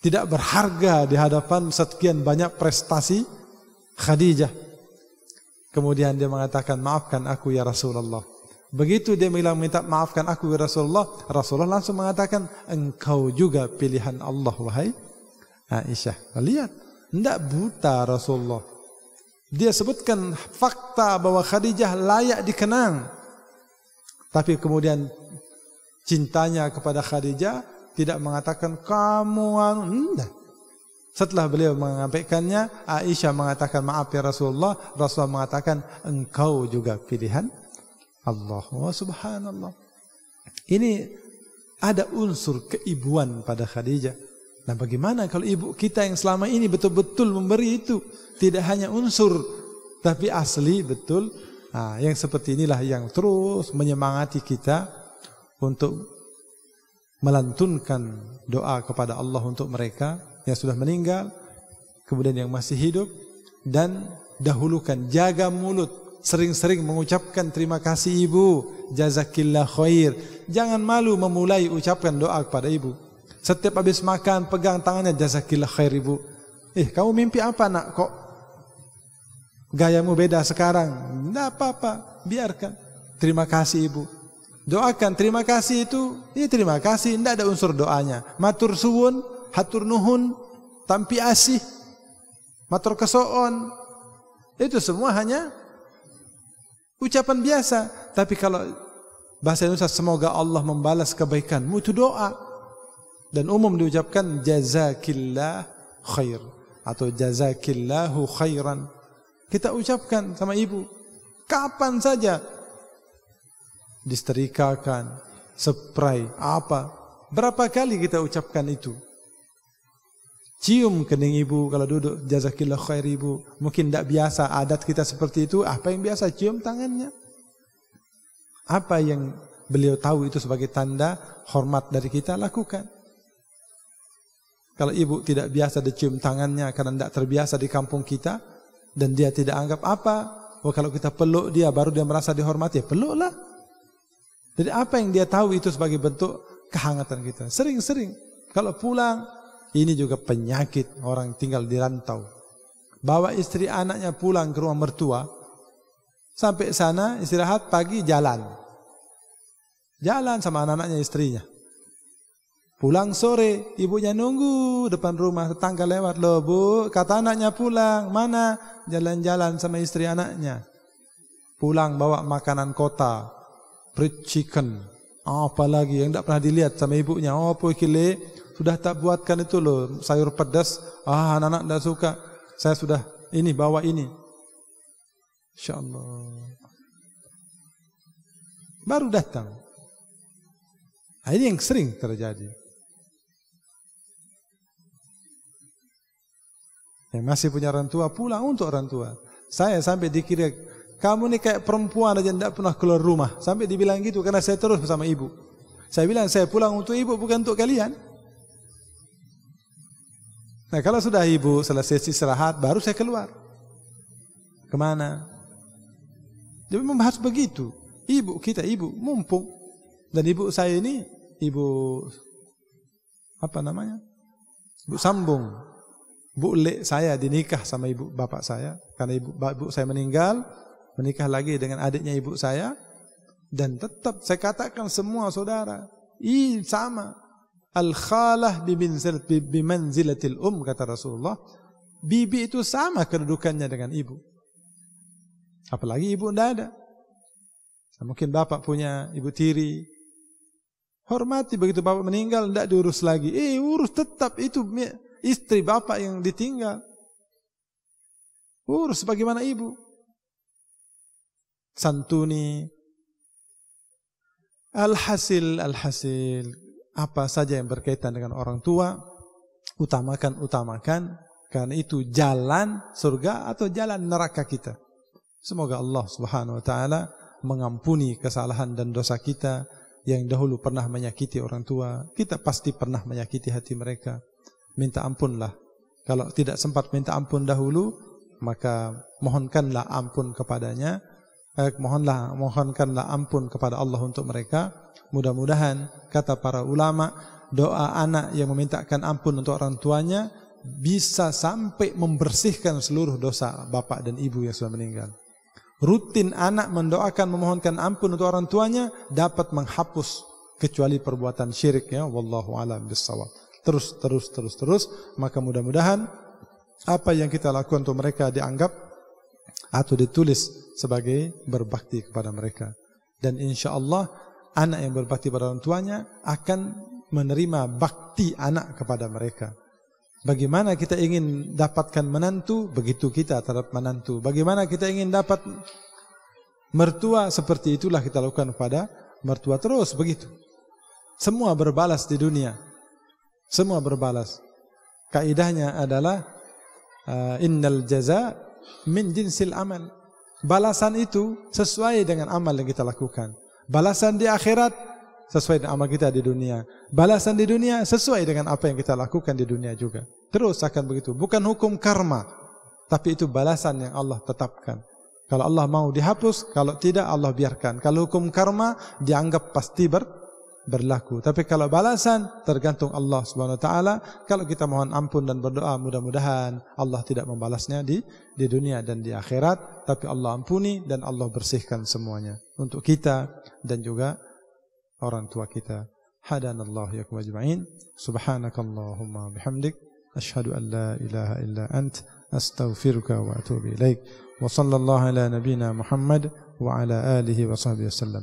tidak berharga di hadapan sekian banyak prestasi Khadijah. Kemudian dia mengatakan, "Maafkan aku ya Rasulullah." Begitu dia bilang minta maafkan aku ya Rasulullah, Rasulullah langsung mengatakan, "Engkau juga pilihan Allah wahai Aisyah." Lihat, tidak buta Rasulullah dia sebutkan fakta bahwa Khadijah layak dikenang tapi kemudian cintanya kepada Khadijah tidak mengatakan kamu anu setelah beliau mengampekannya Aisyah mengatakan maaf ya Rasulullah Rasulullah mengatakan engkau juga pilihan Allah oh, subhanallah ini ada unsur keibuan pada Khadijah Nah bagaimana kalau ibu kita yang selama ini betul-betul memberi itu tidak hanya unsur tapi asli betul. Nah, yang seperti inilah yang terus menyemangati kita untuk melantunkan doa kepada Allah untuk mereka yang sudah meninggal kemudian yang masih hidup dan dahulukan jaga mulut sering-sering mengucapkan terima kasih ibu jazakillah khair jangan malu memulai ucapkan doa kepada ibu Setiap habis makan pegang tangannya jazakillah khair ibu. Eh kamu mimpi apa nak kok? Gayamu beda sekarang. Tidak apa-apa, biarkan. Terima kasih ibu. Doakan terima kasih itu, ini iya, terima kasih, tidak ada unsur doanya. Matur suwun, hatur nuhun, tampi asih, matur kesoon. Itu semua hanya ucapan biasa. Tapi kalau bahasa Indonesia semoga Allah membalas kebaikanmu itu doa. dan umum diucapkan jazakillah khair atau jazakillahu khairan kita ucapkan sama ibu kapan saja disterikakan spray apa berapa kali kita ucapkan itu cium kening ibu kalau duduk jazakillah khair ibu mungkin tidak biasa adat kita seperti itu apa yang biasa cium tangannya apa yang beliau tahu itu sebagai tanda hormat dari kita lakukan kalau ibu tidak biasa dicium tangannya karena tidak terbiasa di kampung kita dan dia tidak anggap apa. Oh, kalau kita peluk dia baru dia merasa dihormati, ya peluklah. Jadi apa yang dia tahu itu sebagai bentuk kehangatan kita. Sering-sering kalau pulang ini juga penyakit orang tinggal di rantau. Bawa istri anaknya pulang ke rumah mertua. Sampai sana istirahat pagi jalan. Jalan sama anak-anaknya istrinya. Pulang sore, ibunya nunggu depan rumah, tetangga lewat, loh bu, kata anaknya pulang, mana? Jalan-jalan sama istri anaknya. Pulang bawa makanan kota, fried chicken, Apa lagi yang tidak pernah dilihat sama ibunya, oh pukile, sudah tak buatkan itu loh, sayur pedas, ah anak-anak tidak suka, saya sudah ini, bawa ini. InsyaAllah. Baru datang. Ini yang sering terjadi. yang eh, masih punya orang tua pulang untuk orang tua. Saya sampai dikira kamu ni kayak perempuan aja tidak pernah keluar rumah. Sampai dibilang gitu karena saya terus bersama ibu. Saya bilang saya pulang untuk ibu bukan untuk kalian. Nah kalau sudah ibu selesai istirahat baru saya keluar. Kemana? Jadi membahas begitu. Ibu kita ibu mumpung dan ibu saya ini ibu apa namanya? Ibu sambung. Bu saya dinikah sama ibu bapak saya karena ibu bapak saya meninggal, menikah lagi dengan adiknya ibu saya dan tetap saya katakan semua saudara, ini sama. Al khalah bi manzilatil um kata Rasulullah. Bibi itu sama kedudukannya dengan ibu. Apalagi ibu tidak ada. Mungkin bapak punya ibu tiri. Hormati begitu bapak meninggal tidak diurus lagi. Eh urus tetap itu istri bapak yang ditinggal. Urus bagaimana ibu. Santuni. Alhasil, alhasil. Apa saja yang berkaitan dengan orang tua, utamakan, utamakan. Karena itu jalan surga atau jalan neraka kita. Semoga Allah subhanahu wa ta'ala mengampuni kesalahan dan dosa kita yang dahulu pernah menyakiti orang tua. Kita pasti pernah menyakiti hati mereka minta ampunlah. Kalau tidak sempat minta ampun dahulu, maka mohonkanlah ampun kepadanya. Eh, mohonlah, mohonkanlah ampun kepada Allah untuk mereka. Mudah-mudahan, kata para ulama, doa anak yang memintakan ampun untuk orang tuanya, bisa sampai membersihkan seluruh dosa bapak dan ibu yang sudah meninggal. Rutin anak mendoakan memohonkan ampun untuk orang tuanya dapat menghapus kecuali perbuatan syiriknya. wallahu alam bisawab terus terus terus terus maka mudah-mudahan apa yang kita lakukan untuk mereka dianggap atau ditulis sebagai berbakti kepada mereka dan insya Allah anak yang berbakti pada orang tuanya akan menerima bakti anak kepada mereka. Bagaimana kita ingin dapatkan menantu begitu kita terhadap menantu. Bagaimana kita ingin dapat mertua seperti itulah kita lakukan kepada mertua terus begitu. Semua berbalas di dunia. Semua berbalas. Kaidahnya adalah uh, innal jaza min jinsil amal. Balasan itu sesuai dengan amal yang kita lakukan. Balasan di akhirat sesuai dengan amal kita di dunia. Balasan di dunia sesuai dengan apa yang kita lakukan di dunia juga. Terus akan begitu. Bukan hukum karma, tapi itu balasan yang Allah tetapkan. Kalau Allah mau dihapus, kalau tidak Allah biarkan. Kalau hukum karma dianggap pasti ber, berlaku. Tapi kalau balasan tergantung Allah Subhanahu wa taala. Kalau kita mohon ampun dan berdoa mudah-mudahan Allah tidak membalasnya di di dunia dan di akhirat, tapi Allah ampuni dan Allah bersihkan semuanya untuk kita dan juga orang tua kita. Hadanallahu ya ajma'in. Subhanakallahumma bihamdik ashhadu an la ilaha illa ant astaghfiruka wa atubu ilaik. Wa ala nabina Muhammad wa ala alihi wa sahbihi wasallam.